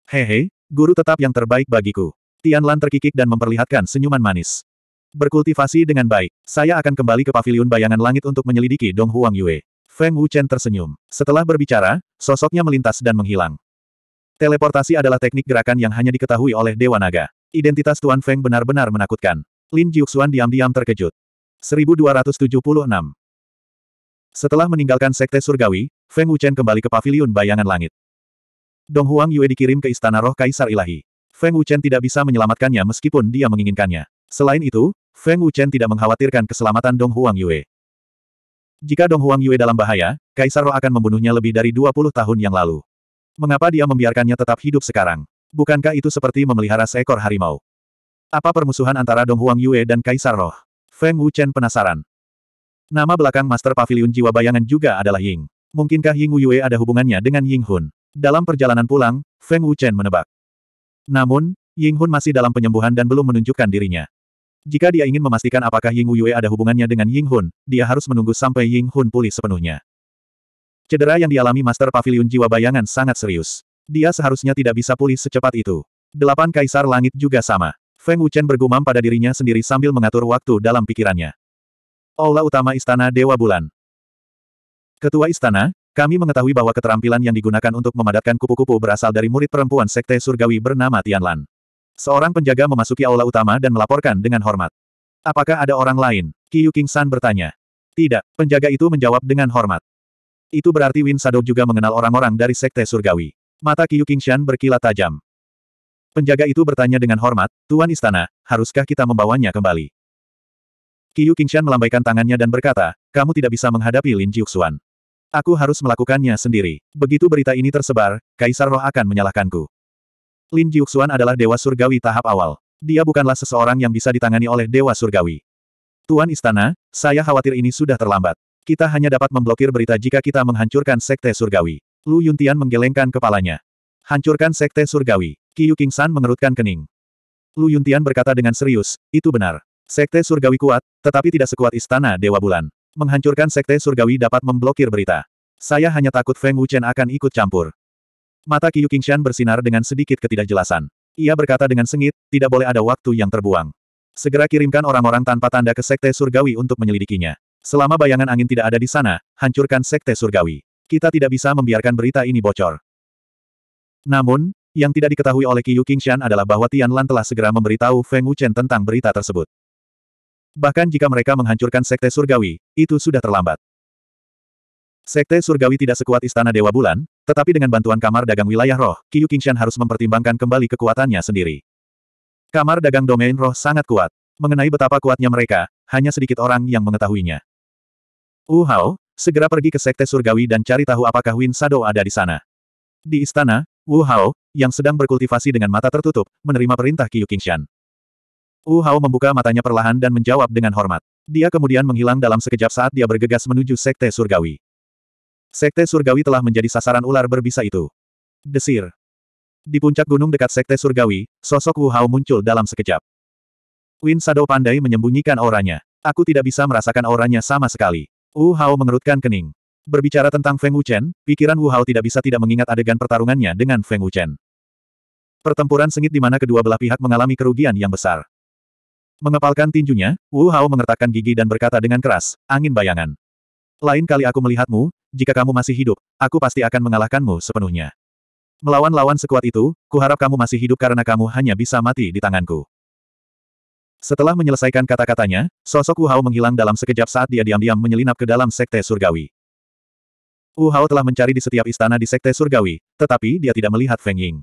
Hehe, guru tetap yang terbaik bagiku. Tian Lan terkikik dan memperlihatkan senyuman manis. Berkultivasi dengan baik, saya akan kembali ke paviliun bayangan langit untuk menyelidiki Dong Huang Yue. Feng Wuchen tersenyum. Setelah berbicara, sosoknya melintas dan menghilang. Teleportasi adalah teknik gerakan yang hanya diketahui oleh Dewa Naga. Identitas Tuan Feng benar-benar menakutkan. Lin Jiuxuan diam-diam terkejut. 1276 Setelah meninggalkan Sekte Surgawi, Feng Wuchen kembali ke Paviliun Bayangan Langit. Dong Huang Yue dikirim ke Istana Roh Kaisar Ilahi. Feng Wuchen tidak bisa menyelamatkannya meskipun dia menginginkannya. Selain itu, Feng Wuchen tidak mengkhawatirkan keselamatan Dong Huang Yue. Jika Dong Huang Yue dalam bahaya, Kaisar Roh akan membunuhnya lebih dari 20 tahun yang lalu. Mengapa dia membiarkannya tetap hidup sekarang? Bukankah itu seperti memelihara seekor harimau? Apa permusuhan antara Dong Huang Yue dan Kaisar Roh? Feng Wuchen penasaran. Nama belakang Master Pavilion Jiwa Bayangan juga adalah Ying. Mungkinkah Ying Yue ada hubungannya dengan Ying Hun? Dalam perjalanan pulang, Feng Wuchen menebak. Namun, Ying Hun masih dalam penyembuhan dan belum menunjukkan dirinya. Jika dia ingin memastikan apakah Ying Wuyue ada hubungannya dengan Ying Hun, dia harus menunggu sampai Ying Hun pulih sepenuhnya. Cedera yang dialami Master Pavilion Jiwa Bayangan sangat serius. Dia seharusnya tidak bisa pulih secepat itu. Delapan Kaisar Langit juga sama. Feng Wuchen bergumam pada dirinya sendiri sambil mengatur waktu dalam pikirannya. Aula Utama Istana Dewa Bulan Ketua Istana, kami mengetahui bahwa keterampilan yang digunakan untuk memadatkan kupu-kupu berasal dari murid perempuan Sekte Surgawi bernama Tianlan. Seorang penjaga memasuki aula utama dan melaporkan dengan hormat. Apakah ada orang lain? Kiyu King San bertanya. Tidak, penjaga itu menjawab dengan hormat. Itu berarti Win Sado juga mengenal orang-orang dari Sekte Surgawi. Mata Kiyu Shan berkilat tajam. Penjaga itu bertanya dengan hormat, Tuan Istana, haruskah kita membawanya kembali? Kiyu Kingshan melambaikan tangannya dan berkata, kamu tidak bisa menghadapi Lin Jiuxuan. Aku harus melakukannya sendiri. Begitu berita ini tersebar, Kaisar Roh akan menyalahkanku. Lin Jiuxuan adalah dewa surgawi tahap awal. Dia bukanlah seseorang yang bisa ditangani oleh dewa surgawi. Tuan Istana, saya khawatir ini sudah terlambat. Kita hanya dapat memblokir berita jika kita menghancurkan Sekte Surgawi. Lu Yuntian menggelengkan kepalanya. Hancurkan Sekte Surgawi. Qiu Qingsan mengerutkan kening. Lu Yuntian berkata dengan serius, itu benar. Sekte Surgawi kuat, tetapi tidak sekuat Istana Dewa Bulan. Menghancurkan Sekte Surgawi dapat memblokir berita. Saya hanya takut Feng Wuchen akan ikut campur. Mata Qiu Qingshan bersinar dengan sedikit ketidakjelasan. Ia berkata dengan sengit, tidak boleh ada waktu yang terbuang. Segera kirimkan orang-orang tanpa tanda ke Sekte Surgawi untuk menyelidikinya. Selama bayangan angin tidak ada di sana, hancurkan Sekte Surgawi. Kita tidak bisa membiarkan berita ini bocor. Namun, yang tidak diketahui oleh Qiu Qingshan adalah bahwa Tian Lan telah segera memberitahu Feng Wuchen tentang berita tersebut. Bahkan jika mereka menghancurkan Sekte Surgawi, itu sudah terlambat. Sekte Surgawi tidak sekuat Istana Dewa Bulan, tetapi dengan bantuan Kamar Dagang Wilayah Roh, Qiyu Qingshan harus mempertimbangkan kembali kekuatannya sendiri. Kamar Dagang Domain Roh sangat kuat. Mengenai betapa kuatnya mereka, hanya sedikit orang yang mengetahuinya. Wu Hao, segera pergi ke Sekte Surgawi dan cari tahu apakah Win Sado ada di sana. Di istana, Wu Hao, yang sedang berkultivasi dengan mata tertutup, menerima perintah Qiyu Qingshan. Wu Hao membuka matanya perlahan dan menjawab dengan hormat. Dia kemudian menghilang dalam sekejap saat dia bergegas menuju Sekte Surgawi. Sekte surgawi telah menjadi sasaran ular berbisa itu. Desir. Di puncak gunung dekat sekte surgawi, sosok Wu Hao muncul dalam sekejap. Win Sado pandai menyembunyikan auranya. Aku tidak bisa merasakan auranya sama sekali. Wu Hao mengerutkan kening. Berbicara tentang Feng Wuchen, pikiran Wu Hao tidak bisa tidak mengingat adegan pertarungannya dengan Feng Wuchen. Pertempuran sengit di mana kedua belah pihak mengalami kerugian yang besar. Mengepalkan tinjunya, Wu Hao mengertakkan gigi dan berkata dengan keras, angin bayangan. Lain kali aku melihatmu, jika kamu masih hidup, aku pasti akan mengalahkanmu sepenuhnya. Melawan lawan sekuat itu, kuharap kamu masih hidup karena kamu hanya bisa mati di tanganku. Setelah menyelesaikan kata-katanya, sosok Wu Hao menghilang dalam sekejap saat dia diam-diam menyelinap ke dalam sekte surgawi. Wu Hao telah mencari di setiap istana di sekte surgawi, tetapi dia tidak melihat Feng Ying.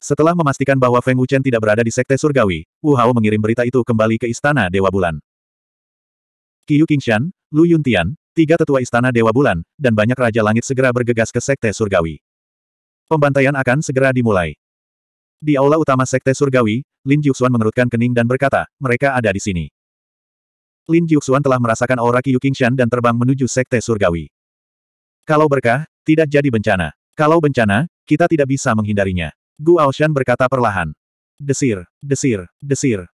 Setelah memastikan bahwa Feng Wuchen tidak berada di sekte surgawi, Wu Hao mengirim berita itu kembali ke istana Dewa Bulan. Qiu Qingshan, Lu Yuntian, tiga tetua istana Dewa Bulan, dan banyak Raja Langit segera bergegas ke Sekte Surgawi. Pembantaian akan segera dimulai. Di aula utama Sekte Surgawi, Lin Jiuxuan mengerutkan kening dan berkata, mereka ada di sini. Lin Jiuxuan telah merasakan aura Qiu Qingshan dan terbang menuju Sekte Surgawi. Kalau berkah, tidak jadi bencana. Kalau bencana, kita tidak bisa menghindarinya. Gu Aoshan berkata perlahan. Desir, desir, desir.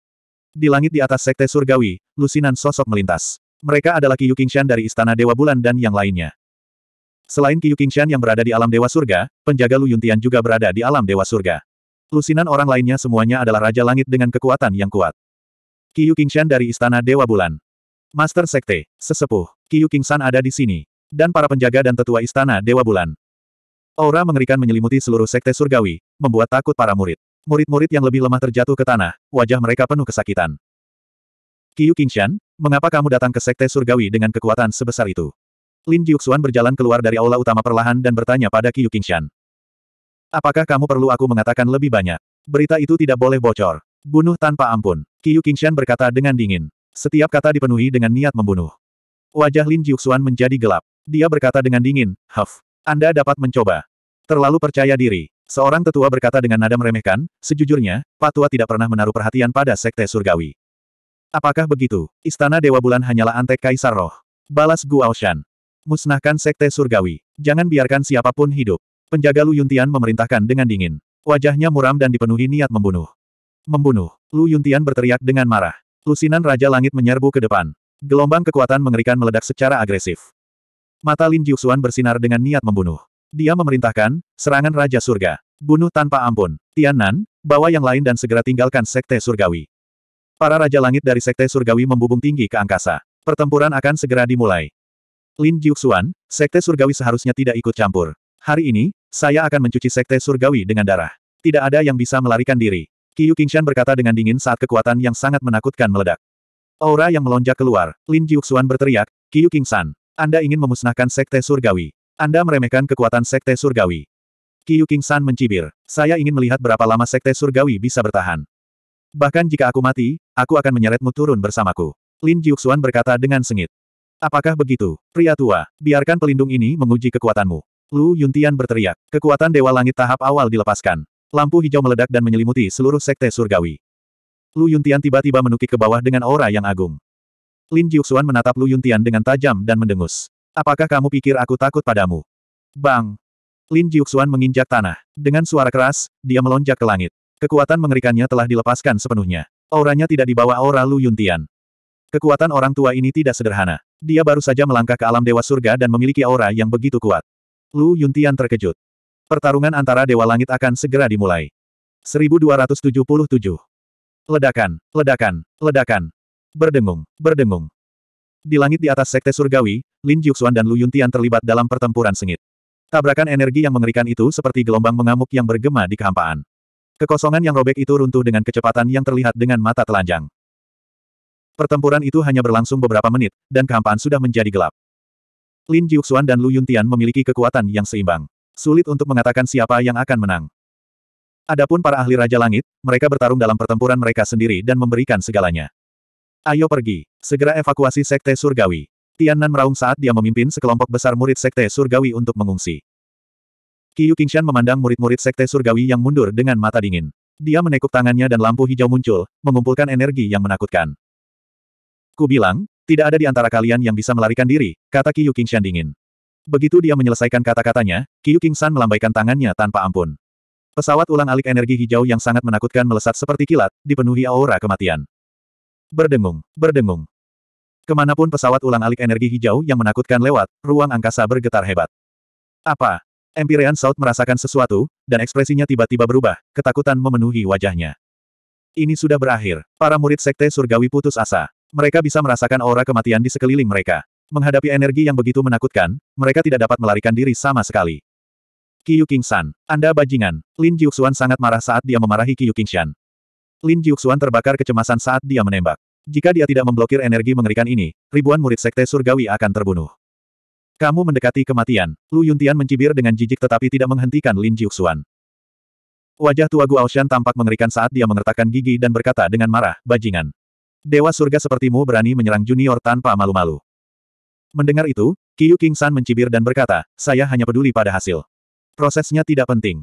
Di langit di atas sekte surgawi, lusinan sosok melintas. Mereka adalah Qiyu Qingshan dari Istana Dewa Bulan dan yang lainnya. Selain Qiyu Qingshan yang berada di alam Dewa Surga, penjaga Lu Yuntian juga berada di alam Dewa Surga. Lusinan orang lainnya semuanya adalah Raja Langit dengan kekuatan yang kuat. Qiyu Qingshan dari Istana Dewa Bulan. Master Sekte, Sesepuh, Qiyu Qingshan ada di sini. Dan para penjaga dan tetua Istana Dewa Bulan. Aura mengerikan menyelimuti seluruh sekte surgawi, membuat takut para murid. Murid-murid yang lebih lemah terjatuh ke tanah, wajah mereka penuh kesakitan. Qiu Qingshan, mengapa kamu datang ke Sekte Surgawi dengan kekuatan sebesar itu? Lin Jiuxuan berjalan keluar dari aula utama perlahan dan bertanya pada Qiu Qingshan. Apakah kamu perlu aku mengatakan lebih banyak? Berita itu tidak boleh bocor. Bunuh tanpa ampun. Qiu Qingshan berkata dengan dingin. Setiap kata dipenuhi dengan niat membunuh. Wajah Lin Jiuxuan menjadi gelap. Dia berkata dengan dingin, Huff. Anda dapat mencoba. Terlalu percaya diri. Seorang tetua berkata dengan nada meremehkan, sejujurnya, Pak Tua tidak pernah menaruh perhatian pada Sekte Surgawi. Apakah begitu? Istana Dewa Bulan hanyalah antek Kaisar Roh. Balas Guaoshan. Musnahkan Sekte Surgawi. Jangan biarkan siapapun hidup. Penjaga Lu Yuntian memerintahkan dengan dingin. Wajahnya muram dan dipenuhi niat membunuh. Membunuh. Lu Yuntian berteriak dengan marah. Lusinan Raja Langit menyerbu ke depan. Gelombang kekuatan mengerikan meledak secara agresif. Mata Lin Jiuxuan bersinar dengan niat membunuh. Dia memerintahkan, serangan Raja Surga. Bunuh tanpa ampun. Tianan, bawa yang lain dan segera tinggalkan Sekte Surgawi. Para Raja Langit dari Sekte Surgawi membubung tinggi ke angkasa. Pertempuran akan segera dimulai. Lin Jiuxuan, Sekte Surgawi seharusnya tidak ikut campur. Hari ini, saya akan mencuci Sekte Surgawi dengan darah. Tidak ada yang bisa melarikan diri. Qiu Qingshan berkata dengan dingin saat kekuatan yang sangat menakutkan meledak. Aura yang melonjak keluar, Lin Jiuxuan berteriak, Qiu Qingshan, Anda ingin memusnahkan Sekte Surgawi. Anda meremehkan kekuatan Sekte Surgawi. Kiyu King San mencibir. Saya ingin melihat berapa lama Sekte Surgawi bisa bertahan. Bahkan jika aku mati, aku akan menyeretmu turun bersamaku. Lin Jiuxuan berkata dengan sengit. Apakah begitu, pria tua? Biarkan pelindung ini menguji kekuatanmu. Lu Yuntian berteriak. Kekuatan Dewa Langit tahap awal dilepaskan. Lampu hijau meledak dan menyelimuti seluruh Sekte Surgawi. Lu Yuntian tiba-tiba menukik ke bawah dengan aura yang agung. Lin Jiuxuan menatap Lu Yuntian dengan tajam dan mendengus. Apakah kamu pikir aku takut padamu? Bang! Lin Jiuxuan menginjak tanah. Dengan suara keras, dia melonjak ke langit. Kekuatan mengerikannya telah dilepaskan sepenuhnya. Auranya tidak dibawa aura Lu Yuntian. Kekuatan orang tua ini tidak sederhana. Dia baru saja melangkah ke alam dewa surga dan memiliki aura yang begitu kuat. Lu Yuntian terkejut. Pertarungan antara dewa langit akan segera dimulai. 1277. Ledakan, ledakan, ledakan. Berdengung, berdengung. Di langit di atas Sekte Surgawi, Lin Jiuxuan dan Lu Yuntian terlibat dalam pertempuran sengit. Tabrakan energi yang mengerikan itu seperti gelombang mengamuk yang bergema di kehampaan. Kekosongan yang robek itu runtuh dengan kecepatan yang terlihat dengan mata telanjang. Pertempuran itu hanya berlangsung beberapa menit, dan kehampaan sudah menjadi gelap. Lin Jiuxuan dan Lu Yuntian memiliki kekuatan yang seimbang. Sulit untuk mengatakan siapa yang akan menang. Adapun para ahli Raja Langit, mereka bertarung dalam pertempuran mereka sendiri dan memberikan segalanya. Ayo pergi. Segera evakuasi Sekte Surgawi. Tiannan meraung saat dia memimpin sekelompok besar murid Sekte Surgawi untuk mengungsi. Qiyu Qingshan memandang murid-murid Sekte Surgawi yang mundur dengan mata dingin. Dia menekuk tangannya dan lampu hijau muncul, mengumpulkan energi yang menakutkan. Ku bilang, tidak ada di antara kalian yang bisa melarikan diri, kata Qiyu Qingshan dingin. Begitu dia menyelesaikan kata-katanya, Qiyu Qingshan melambaikan tangannya tanpa ampun. Pesawat ulang alik energi hijau yang sangat menakutkan melesat seperti kilat, dipenuhi aura kematian berdengung, berdengung. Kemanapun pesawat ulang-alik energi hijau yang menakutkan lewat, ruang angkasa bergetar hebat. Apa? Empyrean Salt merasakan sesuatu, dan ekspresinya tiba-tiba berubah, ketakutan memenuhi wajahnya. Ini sudah berakhir. Para murid Sekte Surgawi putus asa. Mereka bisa merasakan aura kematian di sekeliling mereka. Menghadapi energi yang begitu menakutkan, mereka tidak dapat melarikan diri sama sekali. Qiu Qingshan, Anda bajingan. Lin Jiuxuan sangat marah saat dia memarahi Qiu Qingshan. Lin Jiuxuan terbakar kecemasan saat dia menembak. Jika dia tidak memblokir energi mengerikan ini, ribuan murid sekte surgawi akan terbunuh. Kamu mendekati kematian. Lu Yuntian mencibir dengan jijik tetapi tidak menghentikan Lin Jiuxuan. Wajah tua Guaoshan tampak mengerikan saat dia mengertakkan gigi dan berkata dengan marah, bajingan. Dewa surga sepertimu berani menyerang junior tanpa malu-malu. Mendengar itu, Kiyu King San mencibir dan berkata, saya hanya peduli pada hasil. Prosesnya tidak penting.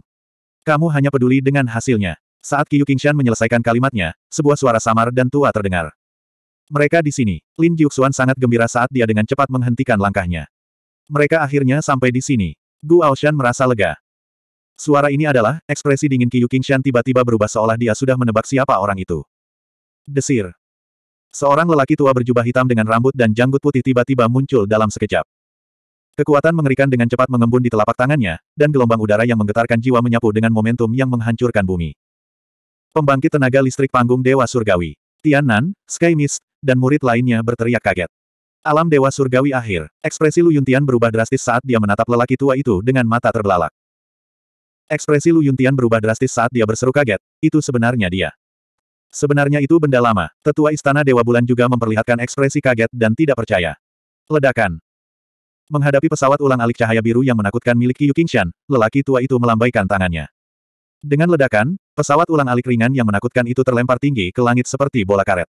Kamu hanya peduli dengan hasilnya. Saat Kiyu San menyelesaikan kalimatnya, sebuah suara samar dan tua terdengar. Mereka di sini. Lin Jiuxuan sangat gembira saat dia dengan cepat menghentikan langkahnya. Mereka akhirnya sampai di sini. Gu Aoshan merasa lega. Suara ini adalah, ekspresi dingin Qiu Qingshan tiba-tiba berubah seolah dia sudah menebak siapa orang itu. Desir. Seorang lelaki tua berjubah hitam dengan rambut dan janggut putih tiba-tiba muncul dalam sekejap. Kekuatan mengerikan dengan cepat mengembun di telapak tangannya, dan gelombang udara yang menggetarkan jiwa menyapu dengan momentum yang menghancurkan bumi. Pembangkit tenaga listrik panggung Dewa Surgawi. Tian Nan, Sky Mist, dan murid lainnya berteriak kaget. Alam Dewa Surgawi akhir, ekspresi Lu Yuntian berubah drastis saat dia menatap lelaki tua itu dengan mata terbelalak. Ekspresi Lu Yuntian berubah drastis saat dia berseru kaget, itu sebenarnya dia. Sebenarnya itu benda lama, tetua Istana Dewa Bulan juga memperlihatkan ekspresi kaget dan tidak percaya. Ledakan. Menghadapi pesawat ulang alik cahaya biru yang menakutkan milik Qiu Qingshan, lelaki tua itu melambaikan tangannya. Dengan ledakan, pesawat ulang alik ringan yang menakutkan itu terlempar tinggi ke langit seperti bola karet.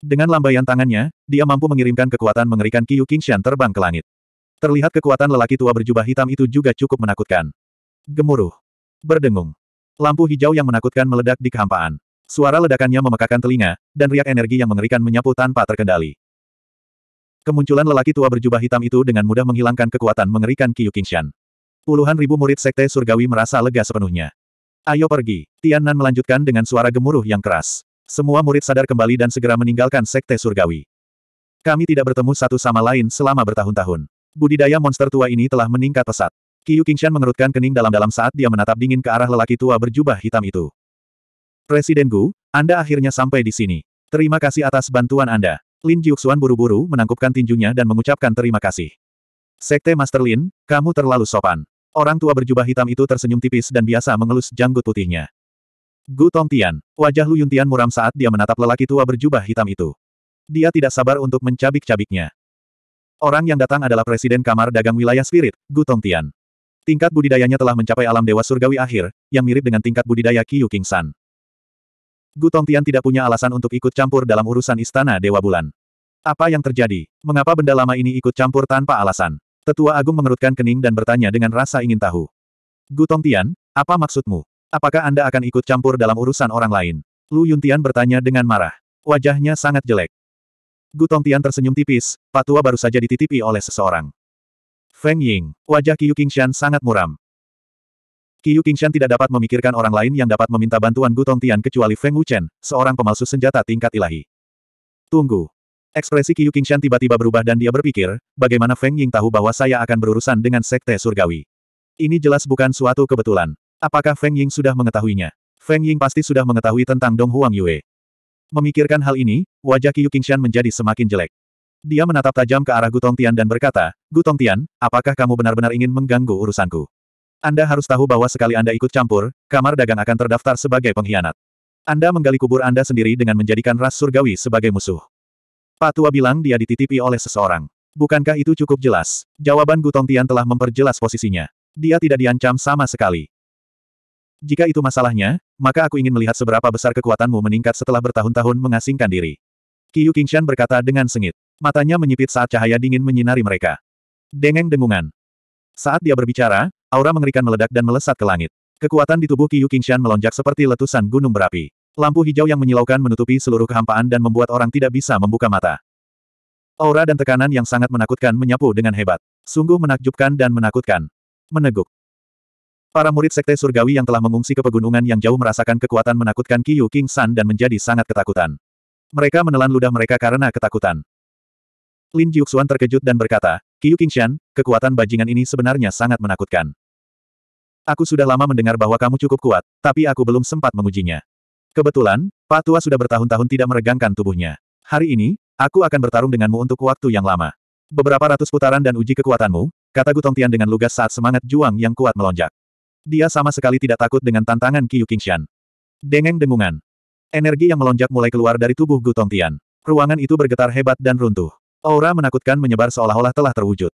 Dengan lambaian tangannya, dia mampu mengirimkan kekuatan mengerikan Qiu Qingshan terbang ke langit. Terlihat kekuatan lelaki tua berjubah hitam itu juga cukup menakutkan. Gemuruh. Berdengung. Lampu hijau yang menakutkan meledak di kehampaan. Suara ledakannya memekakan telinga, dan riak energi yang mengerikan menyapu tanpa terkendali. Kemunculan lelaki tua berjubah hitam itu dengan mudah menghilangkan kekuatan mengerikan Qiu Qingshan. Puluhan ribu murid sekte surgawi merasa lega sepenuhnya. Ayo pergi, Tian Nan melanjutkan dengan suara gemuruh yang keras. Semua murid sadar kembali dan segera meninggalkan Sekte Surgawi. Kami tidak bertemu satu sama lain selama bertahun-tahun. Budidaya monster tua ini telah meningkat pesat. Qiu Qingshan mengerutkan kening dalam-dalam saat dia menatap dingin ke arah lelaki tua berjubah hitam itu. Presiden Gu, Anda akhirnya sampai di sini. Terima kasih atas bantuan Anda. Lin Jiuxuan buru-buru menangkupkan tinjunya dan mengucapkan terima kasih. Sekte Master Lin, kamu terlalu sopan. Orang tua berjubah hitam itu tersenyum tipis dan biasa mengelus janggut putihnya. Gu Tongtian. Wajah Lu Yuntian muram saat dia menatap lelaki tua berjubah hitam itu. Dia tidak sabar untuk mencabik-cabiknya. Orang yang datang adalah Presiden Kamar Dagang Wilayah Spirit, Gu Tongtian. Tingkat budidayanya telah mencapai alam dewa surgawi akhir, yang mirip dengan tingkat budidaya Qiyu King San. Gu Tongtian tidak punya alasan untuk ikut campur dalam urusan Istana Dewa Bulan. Apa yang terjadi? Mengapa benda lama ini ikut campur tanpa alasan? Tetua Agung mengerutkan kening dan bertanya dengan rasa ingin tahu. Gu Tongtian, apa maksudmu? Apakah Anda akan ikut campur dalam urusan orang lain? Lu Yuntian bertanya dengan marah. Wajahnya sangat jelek. Gutong Tian tersenyum tipis, patua baru saja dititipi oleh seseorang. Feng Ying, wajah Qiu Qingshan sangat muram. Qiu Qingshan tidak dapat memikirkan orang lain yang dapat meminta bantuan Gutong Tian kecuali Feng Wuchen, seorang pemalsu senjata tingkat ilahi. Tunggu, Ekspresi Qiu Qingshan tiba-tiba berubah dan dia berpikir, bagaimana Feng Ying tahu bahwa saya akan berurusan dengan Sekte Surgawi. Ini jelas bukan suatu kebetulan. Apakah Feng Ying sudah mengetahuinya? Feng Ying pasti sudah mengetahui tentang Dong Huang Yue. Memikirkan hal ini, wajah Qiu Qingshan menjadi semakin jelek. Dia menatap tajam ke arah Gutong Tian dan berkata, Gutong Tian, apakah kamu benar-benar ingin mengganggu urusanku? Anda harus tahu bahwa sekali Anda ikut campur, kamar dagang akan terdaftar sebagai pengkhianat. Anda menggali kubur Anda sendiri dengan menjadikan ras surgawi sebagai musuh. Pak tua bilang dia dititipi oleh seseorang. Bukankah itu cukup jelas? Jawaban Gutong Tian telah memperjelas posisinya. Dia tidak diancam sama sekali. Jika itu masalahnya, maka aku ingin melihat seberapa besar kekuatanmu meningkat setelah bertahun-tahun mengasingkan diri. Qiu Qingshan berkata dengan sengit. Matanya menyipit saat cahaya dingin menyinari mereka. Dengeng dengungan. Saat dia berbicara, aura mengerikan meledak dan melesat ke langit. Kekuatan di tubuh Qiu Qingshan melonjak seperti letusan gunung berapi. Lampu hijau yang menyilaukan menutupi seluruh kehampaan dan membuat orang tidak bisa membuka mata. Aura dan tekanan yang sangat menakutkan menyapu dengan hebat. Sungguh menakjubkan dan menakutkan. Meneguk. Para murid Sekte Surgawi yang telah mengungsi ke pegunungan yang jauh merasakan kekuatan menakutkan Kiyu King San dan menjadi sangat ketakutan. Mereka menelan ludah mereka karena ketakutan. Lin Jiuxuan terkejut dan berkata, King Shan, kekuatan bajingan ini sebenarnya sangat menakutkan. Aku sudah lama mendengar bahwa kamu cukup kuat, tapi aku belum sempat mengujinya. Kebetulan, Pak Tua sudah bertahun-tahun tidak meregangkan tubuhnya. Hari ini, aku akan bertarung denganmu untuk waktu yang lama. Beberapa ratus putaran dan uji kekuatanmu, kata Gutong Tian dengan lugas saat semangat juang yang kuat melonjak. Dia sama sekali tidak takut dengan tantangan Qiu Qingshan. Dengeng dengungan. Energi yang melonjak mulai keluar dari tubuh Gutong Tian. Ruangan itu bergetar hebat dan runtuh. Aura menakutkan menyebar seolah-olah telah terwujud.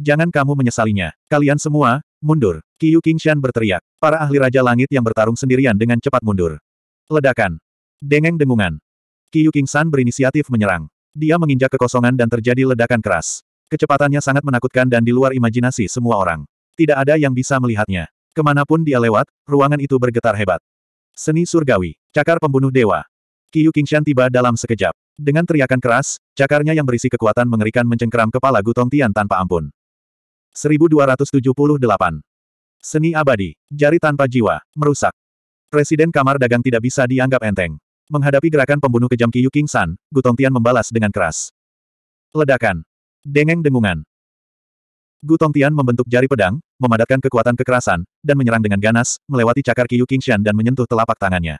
Jangan kamu menyesalinya. Kalian semua, mundur. Qiu Qingshan berteriak. Para ahli Raja Langit yang bertarung sendirian dengan cepat mundur. Ledakan. Dengeng dengungan. Qiu Qingshan berinisiatif menyerang. Dia menginjak kekosongan dan terjadi ledakan keras. Kecepatannya sangat menakutkan dan di luar imajinasi semua orang. Tidak ada yang bisa melihatnya. Kemanapun dia lewat, ruangan itu bergetar hebat. Seni surgawi, cakar pembunuh dewa. Kiyu Qingshan tiba dalam sekejap. Dengan teriakan keras, cakarnya yang berisi kekuatan mengerikan mencengkeram kepala Gutong Tian tanpa ampun. 1278. Seni abadi, jari tanpa jiwa, merusak. Presiden Kamar Dagang tidak bisa dianggap enteng. Menghadapi gerakan pembunuh kejam Kiyu Qingshan, Gutong Tian membalas dengan keras. Ledakan. Dengeng dengungan. Gutong Tian membentuk jari pedang, memadatkan kekuatan kekerasan, dan menyerang dengan ganas, melewati cakar Qiyu Qingshan dan menyentuh telapak tangannya.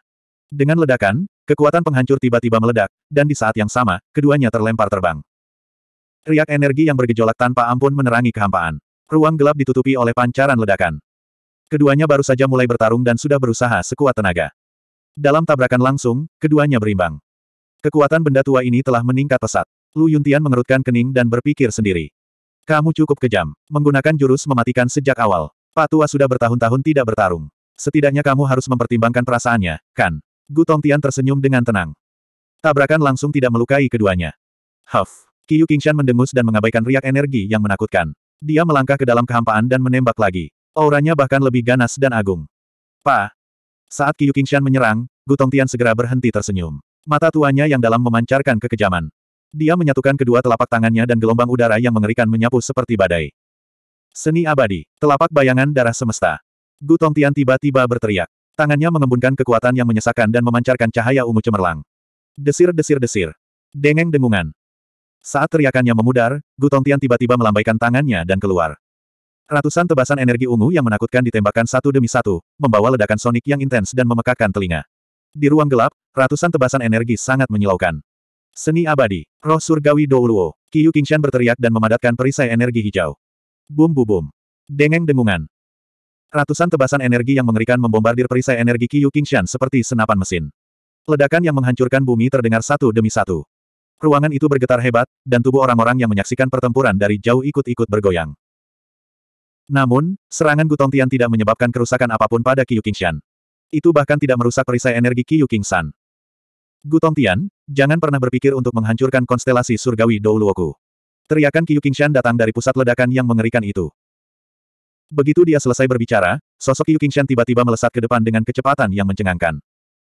Dengan ledakan, kekuatan penghancur tiba-tiba meledak, dan di saat yang sama, keduanya terlempar terbang. Riak energi yang bergejolak tanpa ampun menerangi kehampaan. Ruang gelap ditutupi oleh pancaran ledakan. Keduanya baru saja mulai bertarung dan sudah berusaha sekuat tenaga. Dalam tabrakan langsung, keduanya berimbang. Kekuatan benda tua ini telah meningkat pesat. Lu Yuntian mengerutkan kening dan berpikir sendiri. Kamu cukup kejam. Menggunakan jurus mematikan sejak awal. Patua sudah bertahun-tahun tidak bertarung. Setidaknya kamu harus mempertimbangkan perasaannya, kan? Gutong Tian tersenyum dengan tenang. Tabrakan langsung tidak melukai keduanya. Huff. Qiu Qingshan mendengus dan mengabaikan riak energi yang menakutkan. Dia melangkah ke dalam kehampaan dan menembak lagi. Auranya bahkan lebih ganas dan agung. Pa. Saat Qiu Qingshan menyerang, Gutong Tian segera berhenti tersenyum. Mata tuanya yang dalam memancarkan kekejaman. Dia menyatukan kedua telapak tangannya dan gelombang udara yang mengerikan menyapu seperti badai. Seni abadi, telapak bayangan darah semesta. Gutong Tian tiba-tiba berteriak. Tangannya mengembunkan kekuatan yang menyesakkan dan memancarkan cahaya ungu cemerlang. Desir-desir-desir. Dengeng dengungan. Saat teriakannya memudar, Gutong Tian tiba-tiba melambaikan tangannya dan keluar. Ratusan tebasan energi ungu yang menakutkan ditembakkan satu demi satu, membawa ledakan sonik yang intens dan memekakan telinga. Di ruang gelap, ratusan tebasan energi sangat menyilaukan. Seni abadi. Roh surgawi Douluo. Kiyu Qingshan berteriak dan memadatkan perisai energi hijau. Bum bu bum. Dengeng dengungan. Ratusan tebasan energi yang mengerikan membombardir perisai energi Kiyu Qingshan seperti senapan mesin. Ledakan yang menghancurkan bumi terdengar satu demi satu. Ruangan itu bergetar hebat, dan tubuh orang-orang yang menyaksikan pertempuran dari jauh ikut-ikut bergoyang. Namun, serangan Gutong Tian tidak menyebabkan kerusakan apapun pada Kiyu Qingshan. Itu bahkan tidak merusak perisai energi Kiyu Qingshan. Gutong Tian, jangan pernah berpikir untuk menghancurkan konstelasi surgawi Douluoku. Teriakan Qiu Qingshan datang dari pusat ledakan yang mengerikan itu. Begitu dia selesai berbicara, sosok Qiu Qingshan tiba-tiba melesat ke depan dengan kecepatan yang mencengangkan.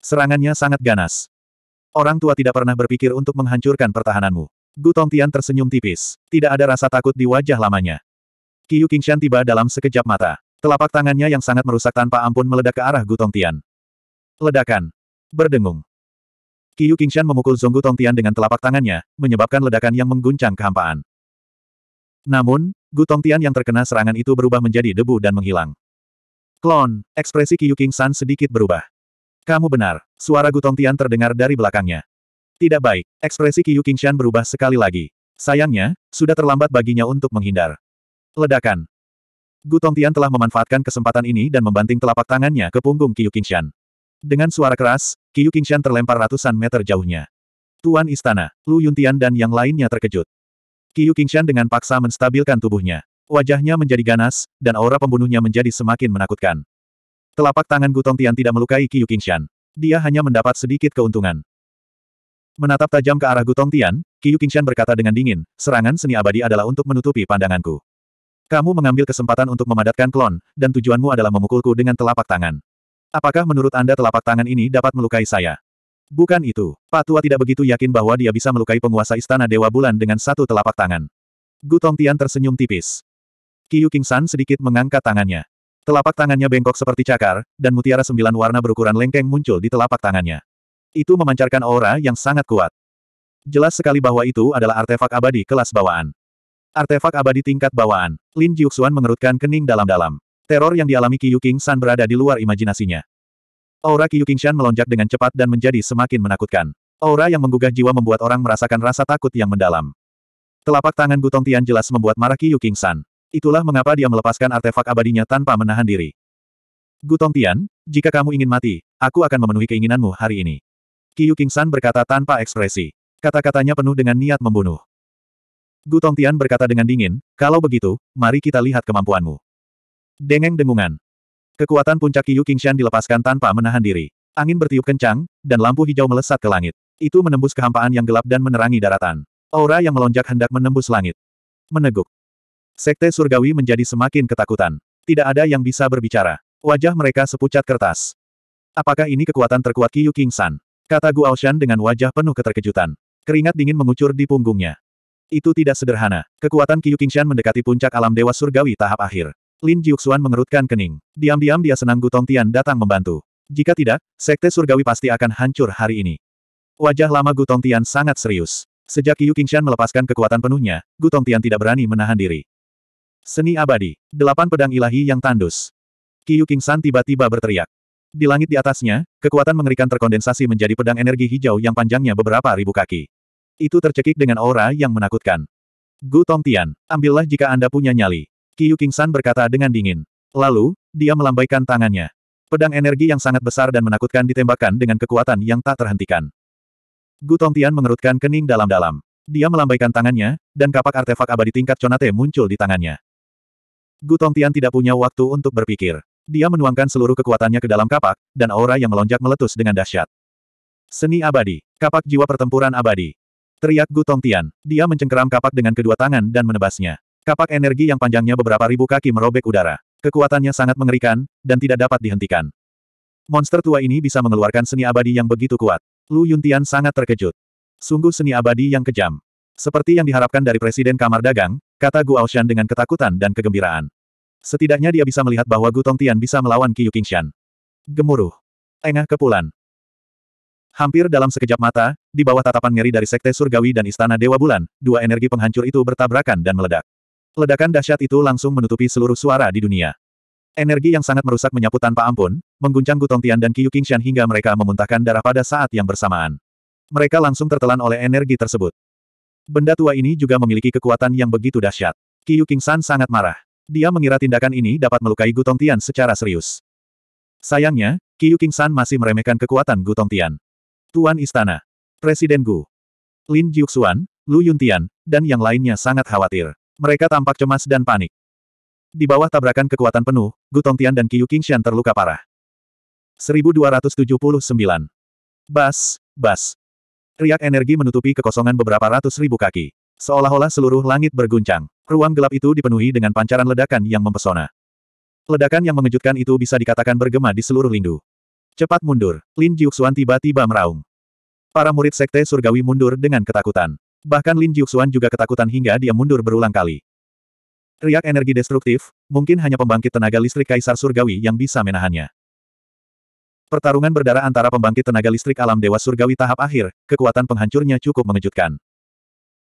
Serangannya sangat ganas. Orang tua tidak pernah berpikir untuk menghancurkan pertahananmu. Gutong Tian tersenyum tipis. Tidak ada rasa takut di wajah lamanya. Qiu Qingshan tiba dalam sekejap mata. Telapak tangannya yang sangat merusak tanpa ampun meledak ke arah Gutong Tian. Ledakan. Berdengung. Qiyu Qingshan memukul Zonggu Tongtian dengan telapak tangannya, menyebabkan ledakan yang mengguncang kehampaan. Namun, Gu Tongtian yang terkena serangan itu berubah menjadi debu dan menghilang. Klon, ekspresi Qiyu Qingshan sedikit berubah. Kamu benar, suara Gu Tongtian terdengar dari belakangnya. Tidak baik, ekspresi Qiyu Qingshan berubah sekali lagi. Sayangnya, sudah terlambat baginya untuk menghindar. Ledakan. Gu Tongtian telah memanfaatkan kesempatan ini dan membanting telapak tangannya ke punggung Qiyu Qingshan. Dengan suara keras, Qiu Qingshan terlempar ratusan meter jauhnya. Tuan Istana, Lu Yuntian dan yang lainnya terkejut. Qiu Qingshan dengan paksa menstabilkan tubuhnya. Wajahnya menjadi ganas, dan aura pembunuhnya menjadi semakin menakutkan. Telapak tangan Gutong Tian tidak melukai Qiu Qingshan. Dia hanya mendapat sedikit keuntungan. Menatap tajam ke arah Gutong Tian, Qiu Qingshan berkata dengan dingin, serangan seni abadi adalah untuk menutupi pandanganku. Kamu mengambil kesempatan untuk memadatkan klon, dan tujuanmu adalah memukulku dengan telapak tangan. Apakah menurut Anda telapak tangan ini dapat melukai saya? Bukan itu. Pak Tua tidak begitu yakin bahwa dia bisa melukai penguasa Istana Dewa Bulan dengan satu telapak tangan. Gutong Tian tersenyum tipis. Kiyu Kingsan sedikit mengangkat tangannya. Telapak tangannya bengkok seperti cakar, dan mutiara sembilan warna berukuran lengkeng muncul di telapak tangannya. Itu memancarkan aura yang sangat kuat. Jelas sekali bahwa itu adalah artefak abadi kelas bawaan. Artefak abadi tingkat bawaan. Lin Jiuxuan mengerutkan kening dalam-dalam. Teror yang dialami Ki King San berada di luar imajinasinya. Aura Ki King Shan melonjak dengan cepat dan menjadi semakin menakutkan. Aura yang menggugah jiwa membuat orang merasakan rasa takut yang mendalam. Telapak tangan Gutong Tian jelas membuat marah Ki King San. Itulah mengapa dia melepaskan artefak abadinya tanpa menahan diri. Gutong Tian, jika kamu ingin mati, aku akan memenuhi keinginanmu hari ini. Ki King San berkata tanpa ekspresi. Kata-katanya penuh dengan niat membunuh. Gutong Tian berkata dengan dingin, kalau begitu, mari kita lihat kemampuanmu. Dengeng dengungan. Kekuatan puncak Qiyu Qingshan dilepaskan tanpa menahan diri. Angin bertiup kencang, dan lampu hijau melesat ke langit. Itu menembus kehampaan yang gelap dan menerangi daratan. Aura yang melonjak hendak menembus langit. Meneguk. Sekte surgawi menjadi semakin ketakutan. Tidak ada yang bisa berbicara. Wajah mereka sepucat kertas. Apakah ini kekuatan terkuat Qiyu Qingshan? Kata Guaoshan dengan wajah penuh keterkejutan. Keringat dingin mengucur di punggungnya. Itu tidak sederhana. Kekuatan Qiyu Qingshan mendekati puncak alam dewa surgawi tahap akhir. Lin Jiuxuan mengerutkan kening. Diam-diam dia senang Gutong Tian datang membantu. Jika tidak, Sekte Surgawi pasti akan hancur hari ini. Wajah lama Gutong Tian sangat serius. Sejak Yu Qingshan melepaskan kekuatan penuhnya, Gutong Tian tidak berani menahan diri. Seni abadi. Delapan pedang ilahi yang tandus. Qiyu Qingshan tiba-tiba berteriak. Di langit di atasnya, kekuatan mengerikan terkondensasi menjadi pedang energi hijau yang panjangnya beberapa ribu kaki. Itu tercekik dengan aura yang menakutkan. Gutong Tian, ambillah jika Anda punya nyali. Qiyu Kingsan berkata dengan dingin. Lalu, dia melambaikan tangannya. Pedang energi yang sangat besar dan menakutkan ditembakkan dengan kekuatan yang tak terhentikan. Gu Tongtian mengerutkan kening dalam-dalam. Dia melambaikan tangannya, dan kapak artefak abadi tingkat Conate muncul di tangannya. Gu Tongtian tidak punya waktu untuk berpikir. Dia menuangkan seluruh kekuatannya ke dalam kapak, dan aura yang melonjak meletus dengan dahsyat. Seni abadi. Kapak jiwa pertempuran abadi. Teriak Gu Tongtian. Dia mencengkeram kapak dengan kedua tangan dan menebasnya. Kapak energi yang panjangnya beberapa ribu kaki merobek udara. Kekuatannya sangat mengerikan, dan tidak dapat dihentikan. Monster tua ini bisa mengeluarkan seni abadi yang begitu kuat. Lu Yuntian sangat terkejut. Sungguh seni abadi yang kejam. Seperti yang diharapkan dari Presiden Kamar Dagang, kata Gu Aoshan dengan ketakutan dan kegembiraan. Setidaknya dia bisa melihat bahwa Gu Tongtian bisa melawan Qiu Qingshan. Gemuruh. Engah kepulan. Hampir dalam sekejap mata, di bawah tatapan ngeri dari Sekte Surgawi dan Istana Dewa Bulan, dua energi penghancur itu bertabrakan dan meledak. Ledakan dahsyat itu langsung menutupi seluruh suara di dunia. Energi yang sangat merusak menyapu tanpa ampun, mengguncang Gutong Tian dan Qiu Qingshan hingga mereka memuntahkan darah pada saat yang bersamaan. Mereka langsung tertelan oleh energi tersebut. Benda tua ini juga memiliki kekuatan yang begitu dahsyat. Qiu Qingshan sangat marah. Dia mengira tindakan ini dapat melukai Gutong Tian secara serius. Sayangnya, Qiu Qingshan masih meremehkan kekuatan Gutong Tian. Tuan Istana, Presiden Gu, Lin Jiuxuan, Lu Yuntian, dan yang lainnya sangat khawatir. Mereka tampak cemas dan panik. Di bawah tabrakan kekuatan penuh, Gutong Tian dan Qiu Qingxian terluka parah. 1279. Bas, bas. Riak energi menutupi kekosongan beberapa ratus ribu kaki. Seolah-olah seluruh langit berguncang. Ruang gelap itu dipenuhi dengan pancaran ledakan yang mempesona. Ledakan yang mengejutkan itu bisa dikatakan bergema di seluruh lindu. Cepat mundur, Lin Jiuxuan tiba-tiba meraung. Para murid sekte surgawi mundur dengan ketakutan. Bahkan Lin Jiuxuan juga ketakutan hingga dia mundur berulang kali. Riak energi destruktif, mungkin hanya pembangkit tenaga listrik Kaisar Surgawi yang bisa menahannya. Pertarungan berdarah antara pembangkit tenaga listrik alam Dewa Surgawi tahap akhir, kekuatan penghancurnya cukup mengejutkan.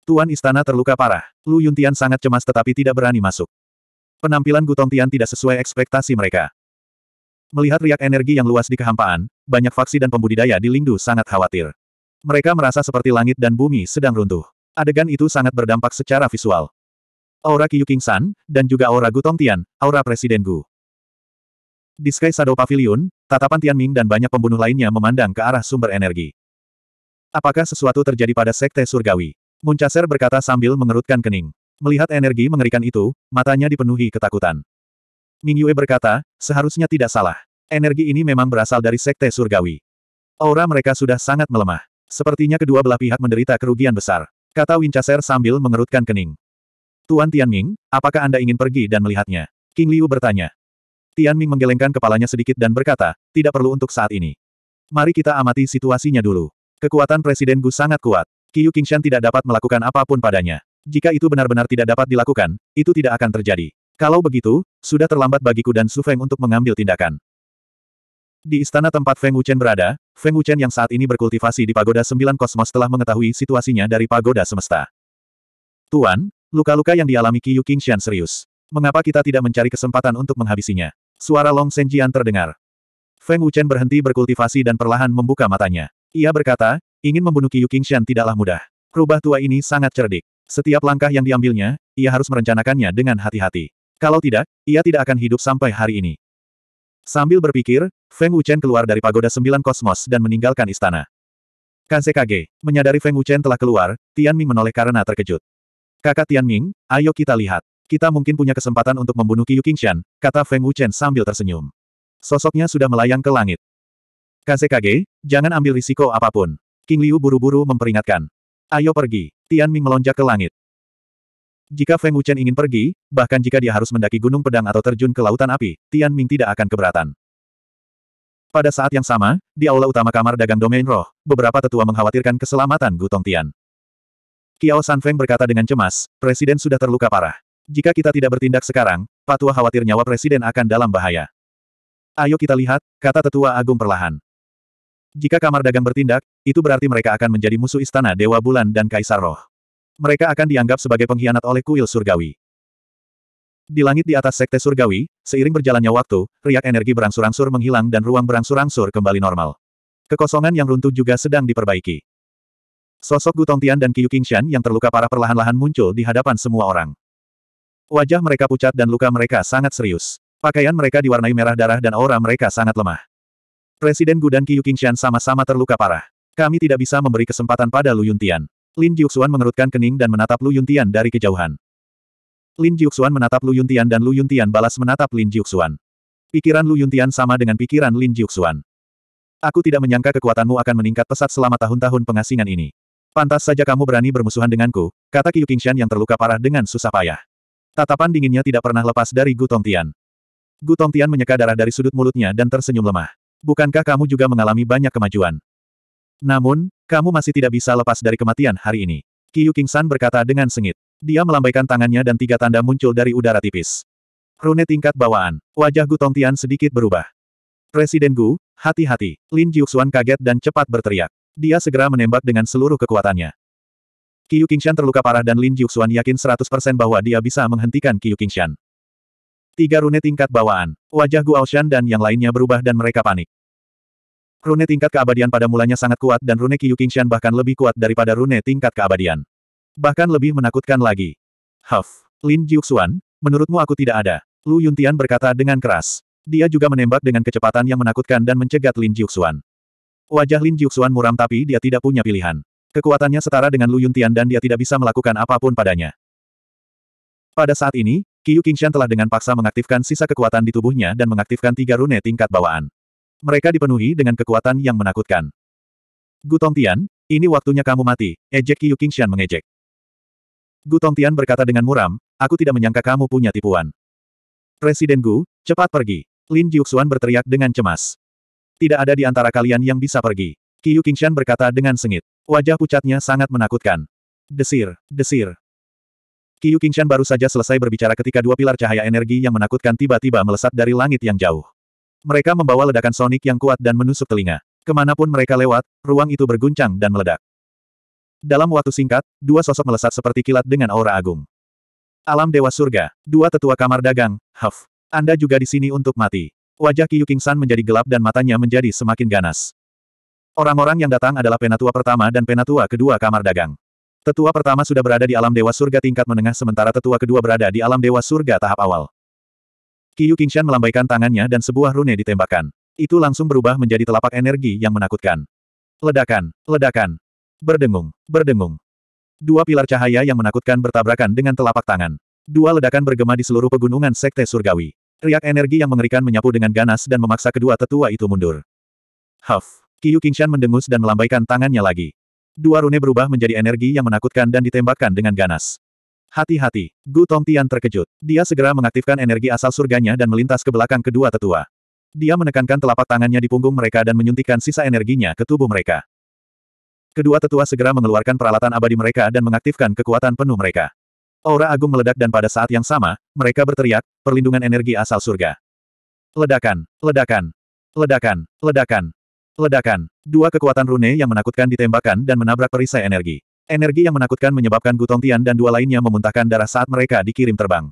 Tuan Istana terluka parah. Lu Yuntian sangat cemas tetapi tidak berani masuk. Penampilan Gutong Tian tidak sesuai ekspektasi mereka. Melihat riak energi yang luas di kehampaan, banyak faksi dan pembudidaya di Lingdu sangat khawatir. Mereka merasa seperti langit dan bumi sedang runtuh. Adegan itu sangat berdampak secara visual. Aura Qiyu King San, dan juga aura Gu Tian, aura Presiden Gu. Di Sky Shadow Pavilion, tatapan Tianming dan banyak pembunuh lainnya memandang ke arah sumber energi. Apakah sesuatu terjadi pada Sekte Surgawi? Muncaser berkata sambil mengerutkan kening. Melihat energi mengerikan itu, matanya dipenuhi ketakutan. Ming Yue berkata, seharusnya tidak salah. Energi ini memang berasal dari Sekte Surgawi. Aura mereka sudah sangat melemah. Sepertinya kedua belah pihak menderita kerugian besar. Kata Winchester sambil mengerutkan kening. Tuan Tianming, apakah Anda ingin pergi dan melihatnya? King Liu bertanya. Tianming menggelengkan kepalanya sedikit dan berkata, tidak perlu untuk saat ini. Mari kita amati situasinya dulu. Kekuatan Presiden Gu sangat kuat. Qiu Qingshan tidak dapat melakukan apapun padanya. Jika itu benar-benar tidak dapat dilakukan, itu tidak akan terjadi. Kalau begitu, sudah terlambat bagiku dan Su Feng untuk mengambil tindakan. Di istana tempat Feng Wuchen berada, Feng Wuchen yang saat ini berkultivasi di Pagoda Sembilan Kosmos telah mengetahui situasinya dari Pagoda Semesta. Tuan, luka-luka yang dialami Qiyu Qingxian serius. Mengapa kita tidak mencari kesempatan untuk menghabisinya? Suara Long Senjian terdengar. Feng Wuchen berhenti berkultivasi dan perlahan membuka matanya. Ia berkata, ingin membunuh Qiyu Qingxian tidaklah mudah. Rubah tua ini sangat cerdik. Setiap langkah yang diambilnya, ia harus merencanakannya dengan hati-hati. Kalau tidak, ia tidak akan hidup sampai hari ini. Sambil berpikir, Feng Wuchen keluar dari pagoda sembilan kosmos dan meninggalkan istana. Kansekage, menyadari Feng Wuchen telah keluar, Tian Ming menoleh karena terkejut. Kakak Tian Ming, ayo kita lihat. Kita mungkin punya kesempatan untuk membunuh Qiyu Qingshan, kata Feng Wuchen sambil tersenyum. Sosoknya sudah melayang ke langit. Kansekage, jangan ambil risiko apapun. King Liu buru-buru memperingatkan. Ayo pergi. Tian Ming melonjak ke langit. Jika Feng Wuchen ingin pergi, bahkan jika dia harus mendaki gunung pedang atau terjun ke lautan api, Tian Ming tidak akan keberatan. Pada saat yang sama, di aula utama kamar dagang domain roh, beberapa tetua mengkhawatirkan keselamatan Gutong Tian. Kiao Feng berkata dengan cemas, Presiden sudah terluka parah. Jika kita tidak bertindak sekarang, Patua khawatir nyawa Presiden akan dalam bahaya. Ayo kita lihat, kata Tetua Agung perlahan. Jika kamar dagang bertindak, itu berarti mereka akan menjadi musuh istana Dewa Bulan dan Kaisar Roh. Mereka akan dianggap sebagai pengkhianat oleh kuil surgawi. Di langit di atas sekte surgawi, seiring berjalannya waktu, riak energi berangsur-angsur menghilang dan ruang berangsur-angsur kembali normal. Kekosongan yang runtuh juga sedang diperbaiki. Sosok Gu Tian dan Qiu Qingshan yang terluka parah perlahan-lahan muncul di hadapan semua orang. Wajah mereka pucat dan luka mereka sangat serius. Pakaian mereka diwarnai merah darah dan aura mereka sangat lemah. Presiden Gu dan Qiu Qingshan sama-sama terluka parah. Kami tidak bisa memberi kesempatan pada Lu Yuntian. Lin Jiuxuan mengerutkan kening dan menatap Lu Yuntian dari kejauhan. Lin Jiuxuan menatap Lu Yuntian dan Lu Yuntian balas menatap Lin Jiuxuan. Pikiran Lu Yuntian sama dengan pikiran Lin Jiuxuan. Aku tidak menyangka kekuatanmu akan meningkat pesat selama tahun-tahun pengasingan ini. Pantas saja kamu berani bermusuhan denganku, kata Qiu Qingshan yang terluka parah dengan susah payah. Tatapan dinginnya tidak pernah lepas dari Gu Tongtian. Gu Tongtian menyeka darah dari sudut mulutnya dan tersenyum lemah. Bukankah kamu juga mengalami banyak kemajuan? Namun, kamu masih tidak bisa lepas dari kematian hari ini. Qiu Qingshan berkata dengan sengit. Dia melambaikan tangannya dan tiga tanda muncul dari udara tipis. Rune tingkat bawaan. Wajah Gu Tongtian sedikit berubah. Presiden Gu, hati-hati. Lin Jiuxuan kaget dan cepat berteriak. Dia segera menembak dengan seluruh kekuatannya. Qiu Qingshan terluka parah dan Lin Jiuxuan yakin 100% bahwa dia bisa menghentikan Qiu Qingshan. Tiga rune tingkat bawaan. Wajah Gu Aoshan dan yang lainnya berubah dan mereka panik. Rune tingkat keabadian pada mulanya sangat kuat dan rune Qiu Qingshan bahkan lebih kuat daripada rune tingkat keabadian. Bahkan lebih menakutkan lagi. Huff. Lin Jiuxuan, menurutmu aku tidak ada. Lu Yuntian berkata dengan keras. Dia juga menembak dengan kecepatan yang menakutkan dan mencegat Lin Jiuxuan. Wajah Lin Jiuxuan muram tapi dia tidak punya pilihan. Kekuatannya setara dengan Lu Yuntian dan dia tidak bisa melakukan apapun padanya. Pada saat ini, Qiu Qingshan telah dengan paksa mengaktifkan sisa kekuatan di tubuhnya dan mengaktifkan tiga rune tingkat bawaan. Mereka dipenuhi dengan kekuatan yang menakutkan. Gu Tian, ini waktunya kamu mati, ejek Qiu Qingshan mengejek. Gu Tongtian berkata dengan muram, aku tidak menyangka kamu punya tipuan. Presiden Gu, cepat pergi. Lin Jiuxuan berteriak dengan cemas. Tidak ada di antara kalian yang bisa pergi. Qiu Qingshan berkata dengan sengit. Wajah pucatnya sangat menakutkan. Desir, desir. Qiu Qingshan baru saja selesai berbicara ketika dua pilar cahaya energi yang menakutkan tiba-tiba melesat dari langit yang jauh. Mereka membawa ledakan sonik yang kuat dan menusuk telinga. Kemanapun mereka lewat, ruang itu berguncang dan meledak. Dalam waktu singkat, dua sosok melesat seperti kilat dengan aura agung. Alam Dewa Surga, dua tetua kamar dagang, Huff. Anda juga di sini untuk mati. Wajah Qiyu San menjadi gelap dan matanya menjadi semakin ganas. Orang-orang yang datang adalah penatua pertama dan penatua kedua kamar dagang. Tetua pertama sudah berada di alam Dewa Surga tingkat menengah sementara tetua kedua berada di alam Dewa Surga tahap awal. Qiyu Kingshan melambaikan tangannya dan sebuah rune ditembakkan. Itu langsung berubah menjadi telapak energi yang menakutkan. Ledakan, ledakan, Berdengung, berdengung. Dua pilar cahaya yang menakutkan bertabrakan dengan telapak tangan. Dua ledakan bergema di seluruh pegunungan Sekte Surgawi. Riak energi yang mengerikan menyapu dengan ganas dan memaksa kedua tetua itu mundur. Huff! Kiyu Kingshan mendengus dan melambaikan tangannya lagi. Dua rune berubah menjadi energi yang menakutkan dan ditembakkan dengan ganas. Hati-hati, Gu Tongtian terkejut. Dia segera mengaktifkan energi asal surganya dan melintas ke belakang kedua tetua. Dia menekankan telapak tangannya di punggung mereka dan menyuntikkan sisa energinya ke tubuh mereka. Kedua tetua segera mengeluarkan peralatan abadi mereka dan mengaktifkan kekuatan penuh mereka. Aura agung meledak dan pada saat yang sama, mereka berteriak, perlindungan energi asal surga. Ledakan, ledakan, ledakan, ledakan, ledakan. Dua kekuatan rune yang menakutkan ditembakkan dan menabrak perisai energi. Energi yang menakutkan menyebabkan Gutong Tian dan dua lainnya memuntahkan darah saat mereka dikirim terbang.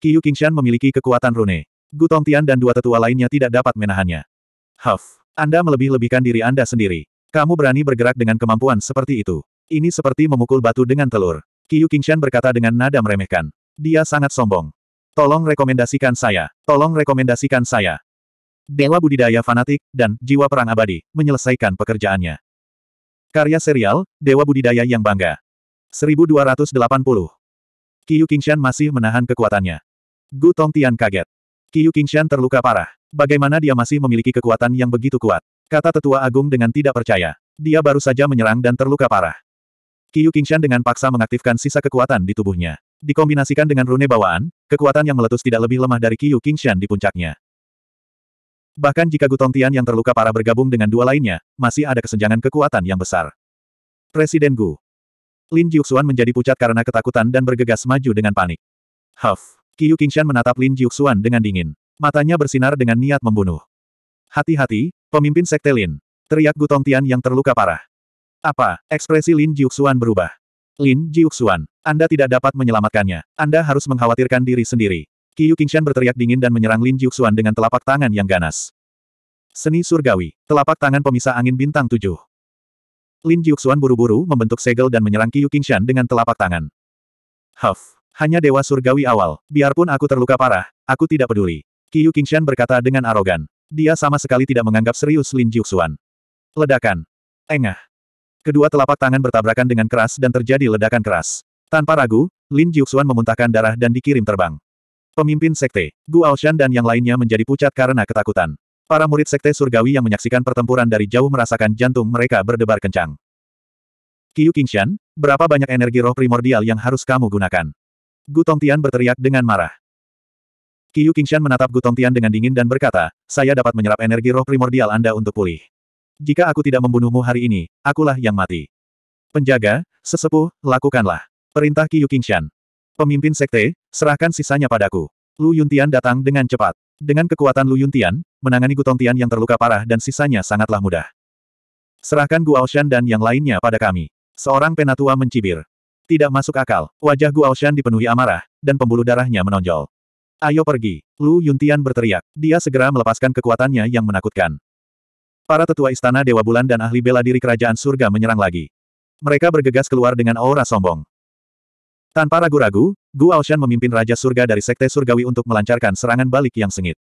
Qiu Qingshan memiliki kekuatan rune. Gutong Tian dan dua tetua lainnya tidak dapat menahannya. Huff, Anda melebih-lebihkan diri Anda sendiri. Kamu berani bergerak dengan kemampuan seperti itu. Ini seperti memukul batu dengan telur. Yu Qingshan berkata dengan nada meremehkan. Dia sangat sombong. Tolong rekomendasikan saya. Tolong rekomendasikan saya. Dewa budidaya fanatik, dan jiwa perang abadi, menyelesaikan pekerjaannya. Karya serial, Dewa Budidaya yang Bangga. 1280. Yu Qingshan masih menahan kekuatannya. Gu Tian kaget. Yu Qingshan terluka parah. Bagaimana dia masih memiliki kekuatan yang begitu kuat? Kata tetua agung dengan tidak percaya. Dia baru saja menyerang dan terluka parah. Qiu Qingshan dengan paksa mengaktifkan sisa kekuatan di tubuhnya. Dikombinasikan dengan rune bawaan, kekuatan yang meletus tidak lebih lemah dari Qiu Qingshan di puncaknya. Bahkan jika Gutong Tian yang terluka parah bergabung dengan dua lainnya, masih ada kesenjangan kekuatan yang besar. Presiden Gu. Lin Jiuxuan menjadi pucat karena ketakutan dan bergegas maju dengan panik. Huff. Qiu Qingshan menatap Lin Jiuxuan dengan dingin. Matanya bersinar dengan niat membunuh. Hati-hati, Pemimpin Sekte Lin. Teriak Gutong Tian yang terluka parah. Apa? Ekspresi Lin Jiuxuan berubah. Lin Jiuxuan, Anda tidak dapat menyelamatkannya. Anda harus mengkhawatirkan diri sendiri. Qiu Qingshan berteriak dingin dan menyerang Lin Jiuxuan dengan telapak tangan yang ganas. Seni surgawi, telapak tangan pemisah angin bintang tujuh. Lin Jiuxuan buru-buru membentuk segel dan menyerang Qiu Qingshan dengan telapak tangan. Huff, hanya dewa surgawi awal, biarpun aku terluka parah, aku tidak peduli. Qiu Qingshan berkata dengan arogan. Dia sama sekali tidak menganggap serius Lin Jiuxuan. Ledakan. Engah. Kedua telapak tangan bertabrakan dengan keras dan terjadi ledakan keras. Tanpa ragu, Lin Jiuxuan memuntahkan darah dan dikirim terbang. Pemimpin sekte, Gu Aoshan dan yang lainnya menjadi pucat karena ketakutan. Para murid sekte surgawi yang menyaksikan pertempuran dari jauh merasakan jantung mereka berdebar kencang. Qiu Qingshan, berapa banyak energi roh primordial yang harus kamu gunakan? Gu Tongtian berteriak dengan marah. Qiyu Qingshan menatap Gutong Tian dengan dingin dan berkata, saya dapat menyerap energi roh primordial Anda untuk pulih. Jika aku tidak membunuhmu hari ini, akulah yang mati. Penjaga, sesepuh, lakukanlah. Perintah Qiyu Qingshan. Pemimpin sekte, serahkan sisanya padaku. Lu Yuntian datang dengan cepat. Dengan kekuatan Lu Yuntian, menangani Gutong Tian yang terluka parah dan sisanya sangatlah mudah. Serahkan Guaoshan dan yang lainnya pada kami. Seorang penatua mencibir. Tidak masuk akal, wajah Guaoshan dipenuhi amarah, dan pembuluh darahnya menonjol. Ayo pergi. Lu Yuntian berteriak. Dia segera melepaskan kekuatannya yang menakutkan. Para tetua istana Dewa Bulan dan ahli bela diri kerajaan surga menyerang lagi. Mereka bergegas keluar dengan aura sombong. Tanpa ragu-ragu, Gu Aoshan memimpin Raja Surga dari Sekte Surgawi untuk melancarkan serangan balik yang sengit.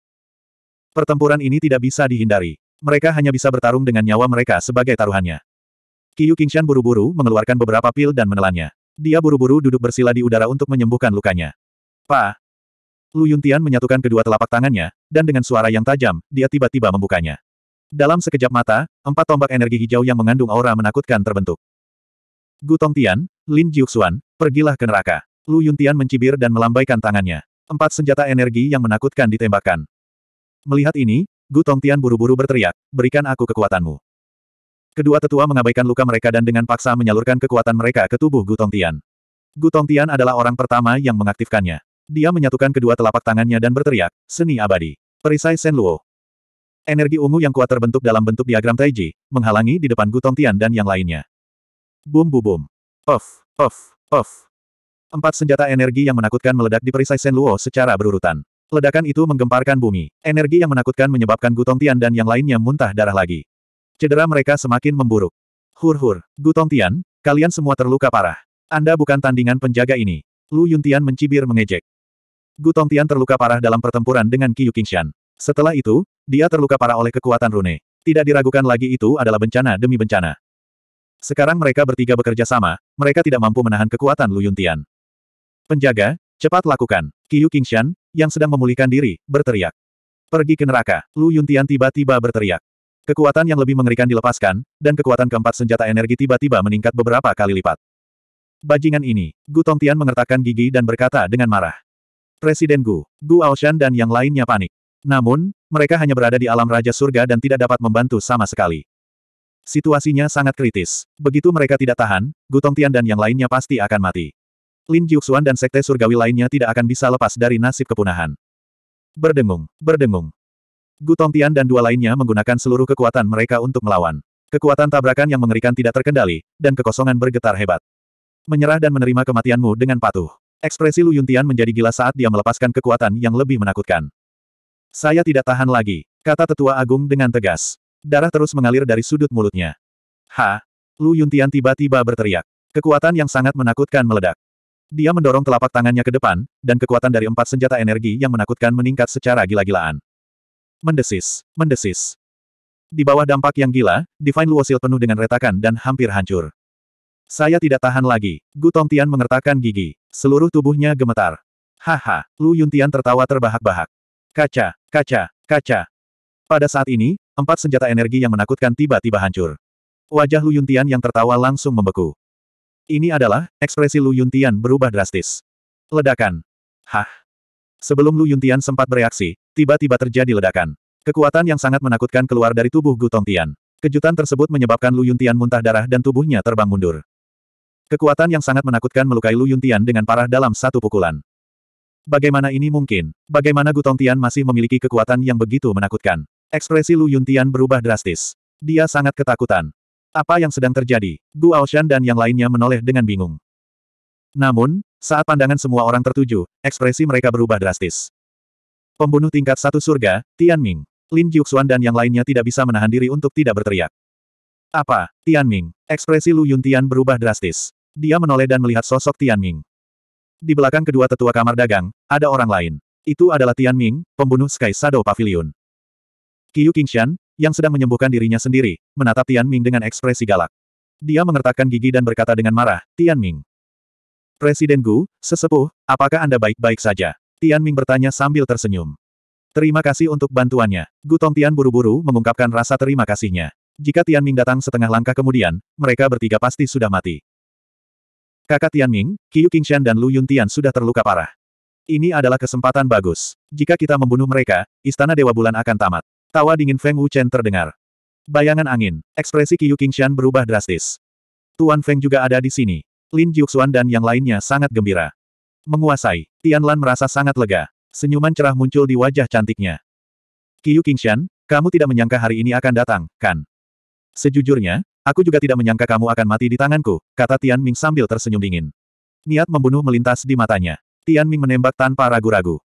Pertempuran ini tidak bisa dihindari. Mereka hanya bisa bertarung dengan nyawa mereka sebagai taruhannya. Qiu Qingshan buru-buru mengeluarkan beberapa pil dan menelannya. Dia buru-buru duduk bersila di udara untuk menyembuhkan lukanya. Pa, Lu Yuntian menyatukan kedua telapak tangannya, dan dengan suara yang tajam, dia tiba-tiba membukanya. Dalam sekejap mata, empat tombak energi hijau yang mengandung aura menakutkan terbentuk. Gu Tongtian, Lin Jiuxuan, pergilah ke neraka. Lu Yuntian mencibir dan melambaikan tangannya. Empat senjata energi yang menakutkan ditembakkan. Melihat ini, Gu Tongtian buru-buru berteriak, berikan aku kekuatanmu. Kedua tetua mengabaikan luka mereka dan dengan paksa menyalurkan kekuatan mereka ke tubuh Gu Tongtian. Gu Tongtian adalah orang pertama yang mengaktifkannya. Dia menyatukan kedua telapak tangannya dan berteriak, seni abadi. Perisai Luo. Energi ungu yang kuat terbentuk dalam bentuk diagram Taiji, menghalangi di depan Gutong Tian dan yang lainnya. Boom, bu boom. Off, off, off. Empat senjata energi yang menakutkan meledak di perisai Luo secara berurutan. Ledakan itu menggemparkan bumi. Energi yang menakutkan menyebabkan Gutong Tian dan yang lainnya muntah darah lagi. Cedera mereka semakin memburuk. Hur-hur, Gutong Tian, kalian semua terluka parah. Anda bukan tandingan penjaga ini. Lu Yuntian mencibir mengejek. Gu Tongtian terluka parah dalam pertempuran dengan Qiyu Qingshan. Setelah itu, dia terluka parah oleh kekuatan rune. Tidak diragukan lagi itu adalah bencana demi bencana. Sekarang mereka bertiga bekerja sama, mereka tidak mampu menahan kekuatan Lu Yuntian. Penjaga, cepat lakukan. Qiyu Qingshan, yang sedang memulihkan diri, berteriak. Pergi ke neraka, Lu Yuntian tiba-tiba berteriak. Kekuatan yang lebih mengerikan dilepaskan, dan kekuatan keempat senjata energi tiba-tiba meningkat beberapa kali lipat. Bajingan ini, Gu Tongtian mengertakkan gigi dan berkata dengan marah. Presiden Gu, Gu Aoshan dan yang lainnya panik. Namun, mereka hanya berada di alam Raja Surga dan tidak dapat membantu sama sekali. Situasinya sangat kritis. Begitu mereka tidak tahan, Gu Tongtian dan yang lainnya pasti akan mati. Lin Jiuxuan dan Sekte Surgawi lainnya tidak akan bisa lepas dari nasib kepunahan. Berdengung, berdengung. Gu Tongtian dan dua lainnya menggunakan seluruh kekuatan mereka untuk melawan. Kekuatan tabrakan yang mengerikan tidak terkendali, dan kekosongan bergetar hebat. Menyerah dan menerima kematianmu dengan patuh. Ekspresi Lu Yuntian menjadi gila saat dia melepaskan kekuatan yang lebih menakutkan. Saya tidak tahan lagi, kata tetua agung dengan tegas. Darah terus mengalir dari sudut mulutnya. Ha! Lu Yuntian tiba-tiba berteriak. Kekuatan yang sangat menakutkan meledak. Dia mendorong telapak tangannya ke depan, dan kekuatan dari empat senjata energi yang menakutkan meningkat secara gila-gilaan. Mendesis, mendesis. Di bawah dampak yang gila, Divine Luosil penuh dengan retakan dan hampir hancur. Saya tidak tahan lagi. Gu Tongtian mengertakkan gigi. Seluruh tubuhnya gemetar. Haha, Lu Yuntian tertawa terbahak-bahak. Kaca, kaca, kaca. Pada saat ini, empat senjata energi yang menakutkan tiba-tiba hancur. Wajah Lu Yuntian yang tertawa langsung membeku. Ini adalah, ekspresi Lu Yuntian berubah drastis. Ledakan. Hah. Sebelum Lu Yuntian sempat bereaksi, tiba-tiba terjadi ledakan. Kekuatan yang sangat menakutkan keluar dari tubuh Gu Tongtian. Kejutan tersebut menyebabkan Lu Yuntian muntah darah dan tubuhnya terbang mundur. Kekuatan yang sangat menakutkan melukai Lu Yuntian dengan parah dalam satu pukulan. Bagaimana ini mungkin? Bagaimana Gu Tian masih memiliki kekuatan yang begitu menakutkan? Ekspresi Lu Yuntian berubah drastis. Dia sangat ketakutan. Apa yang sedang terjadi? Gu Aoshan dan yang lainnya menoleh dengan bingung. Namun, saat pandangan semua orang tertuju, ekspresi mereka berubah drastis. Pembunuh tingkat satu surga, Tian Ming. Lin Jiuxuan dan yang lainnya tidak bisa menahan diri untuk tidak berteriak. Apa, Tian Ming? Ekspresi Lu Yuntian berubah drastis. Dia menoleh dan melihat sosok Tian Ming. Di belakang kedua tetua kamar dagang, ada orang lain. Itu adalah Tian Ming, pembunuh Sky Shadow Pavilion. Qiu Qingshan, yang sedang menyembuhkan dirinya sendiri, menatap Tian Ming dengan ekspresi galak. Dia mengertakkan gigi dan berkata dengan marah, Tian Ming. Presiden Gu, sesepuh, apakah Anda baik-baik saja? Tian Ming bertanya sambil tersenyum. Terima kasih untuk bantuannya. Gu Tian buru-buru mengungkapkan rasa terima kasihnya. Jika Tian Ming datang setengah langkah kemudian, mereka bertiga pasti sudah mati. Kakak Tianming, Qiu Qingshan dan Lu Yuntian sudah terluka parah. Ini adalah kesempatan bagus. Jika kita membunuh mereka, Istana Dewa Bulan akan tamat. Tawa dingin Feng Wuchen terdengar. Bayangan angin, ekspresi Qiu Qingshan berubah drastis. Tuan Feng juga ada di sini. Lin Jiuxuan dan yang lainnya sangat gembira. Menguasai, Tianlan merasa sangat lega. Senyuman cerah muncul di wajah cantiknya. Qiu Qingshan, kamu tidak menyangka hari ini akan datang, kan? Sejujurnya, Aku juga tidak menyangka kamu akan mati di tanganku, kata Tian Ming sambil tersenyum dingin. Niat membunuh melintas di matanya. Tian Ming menembak tanpa ragu-ragu.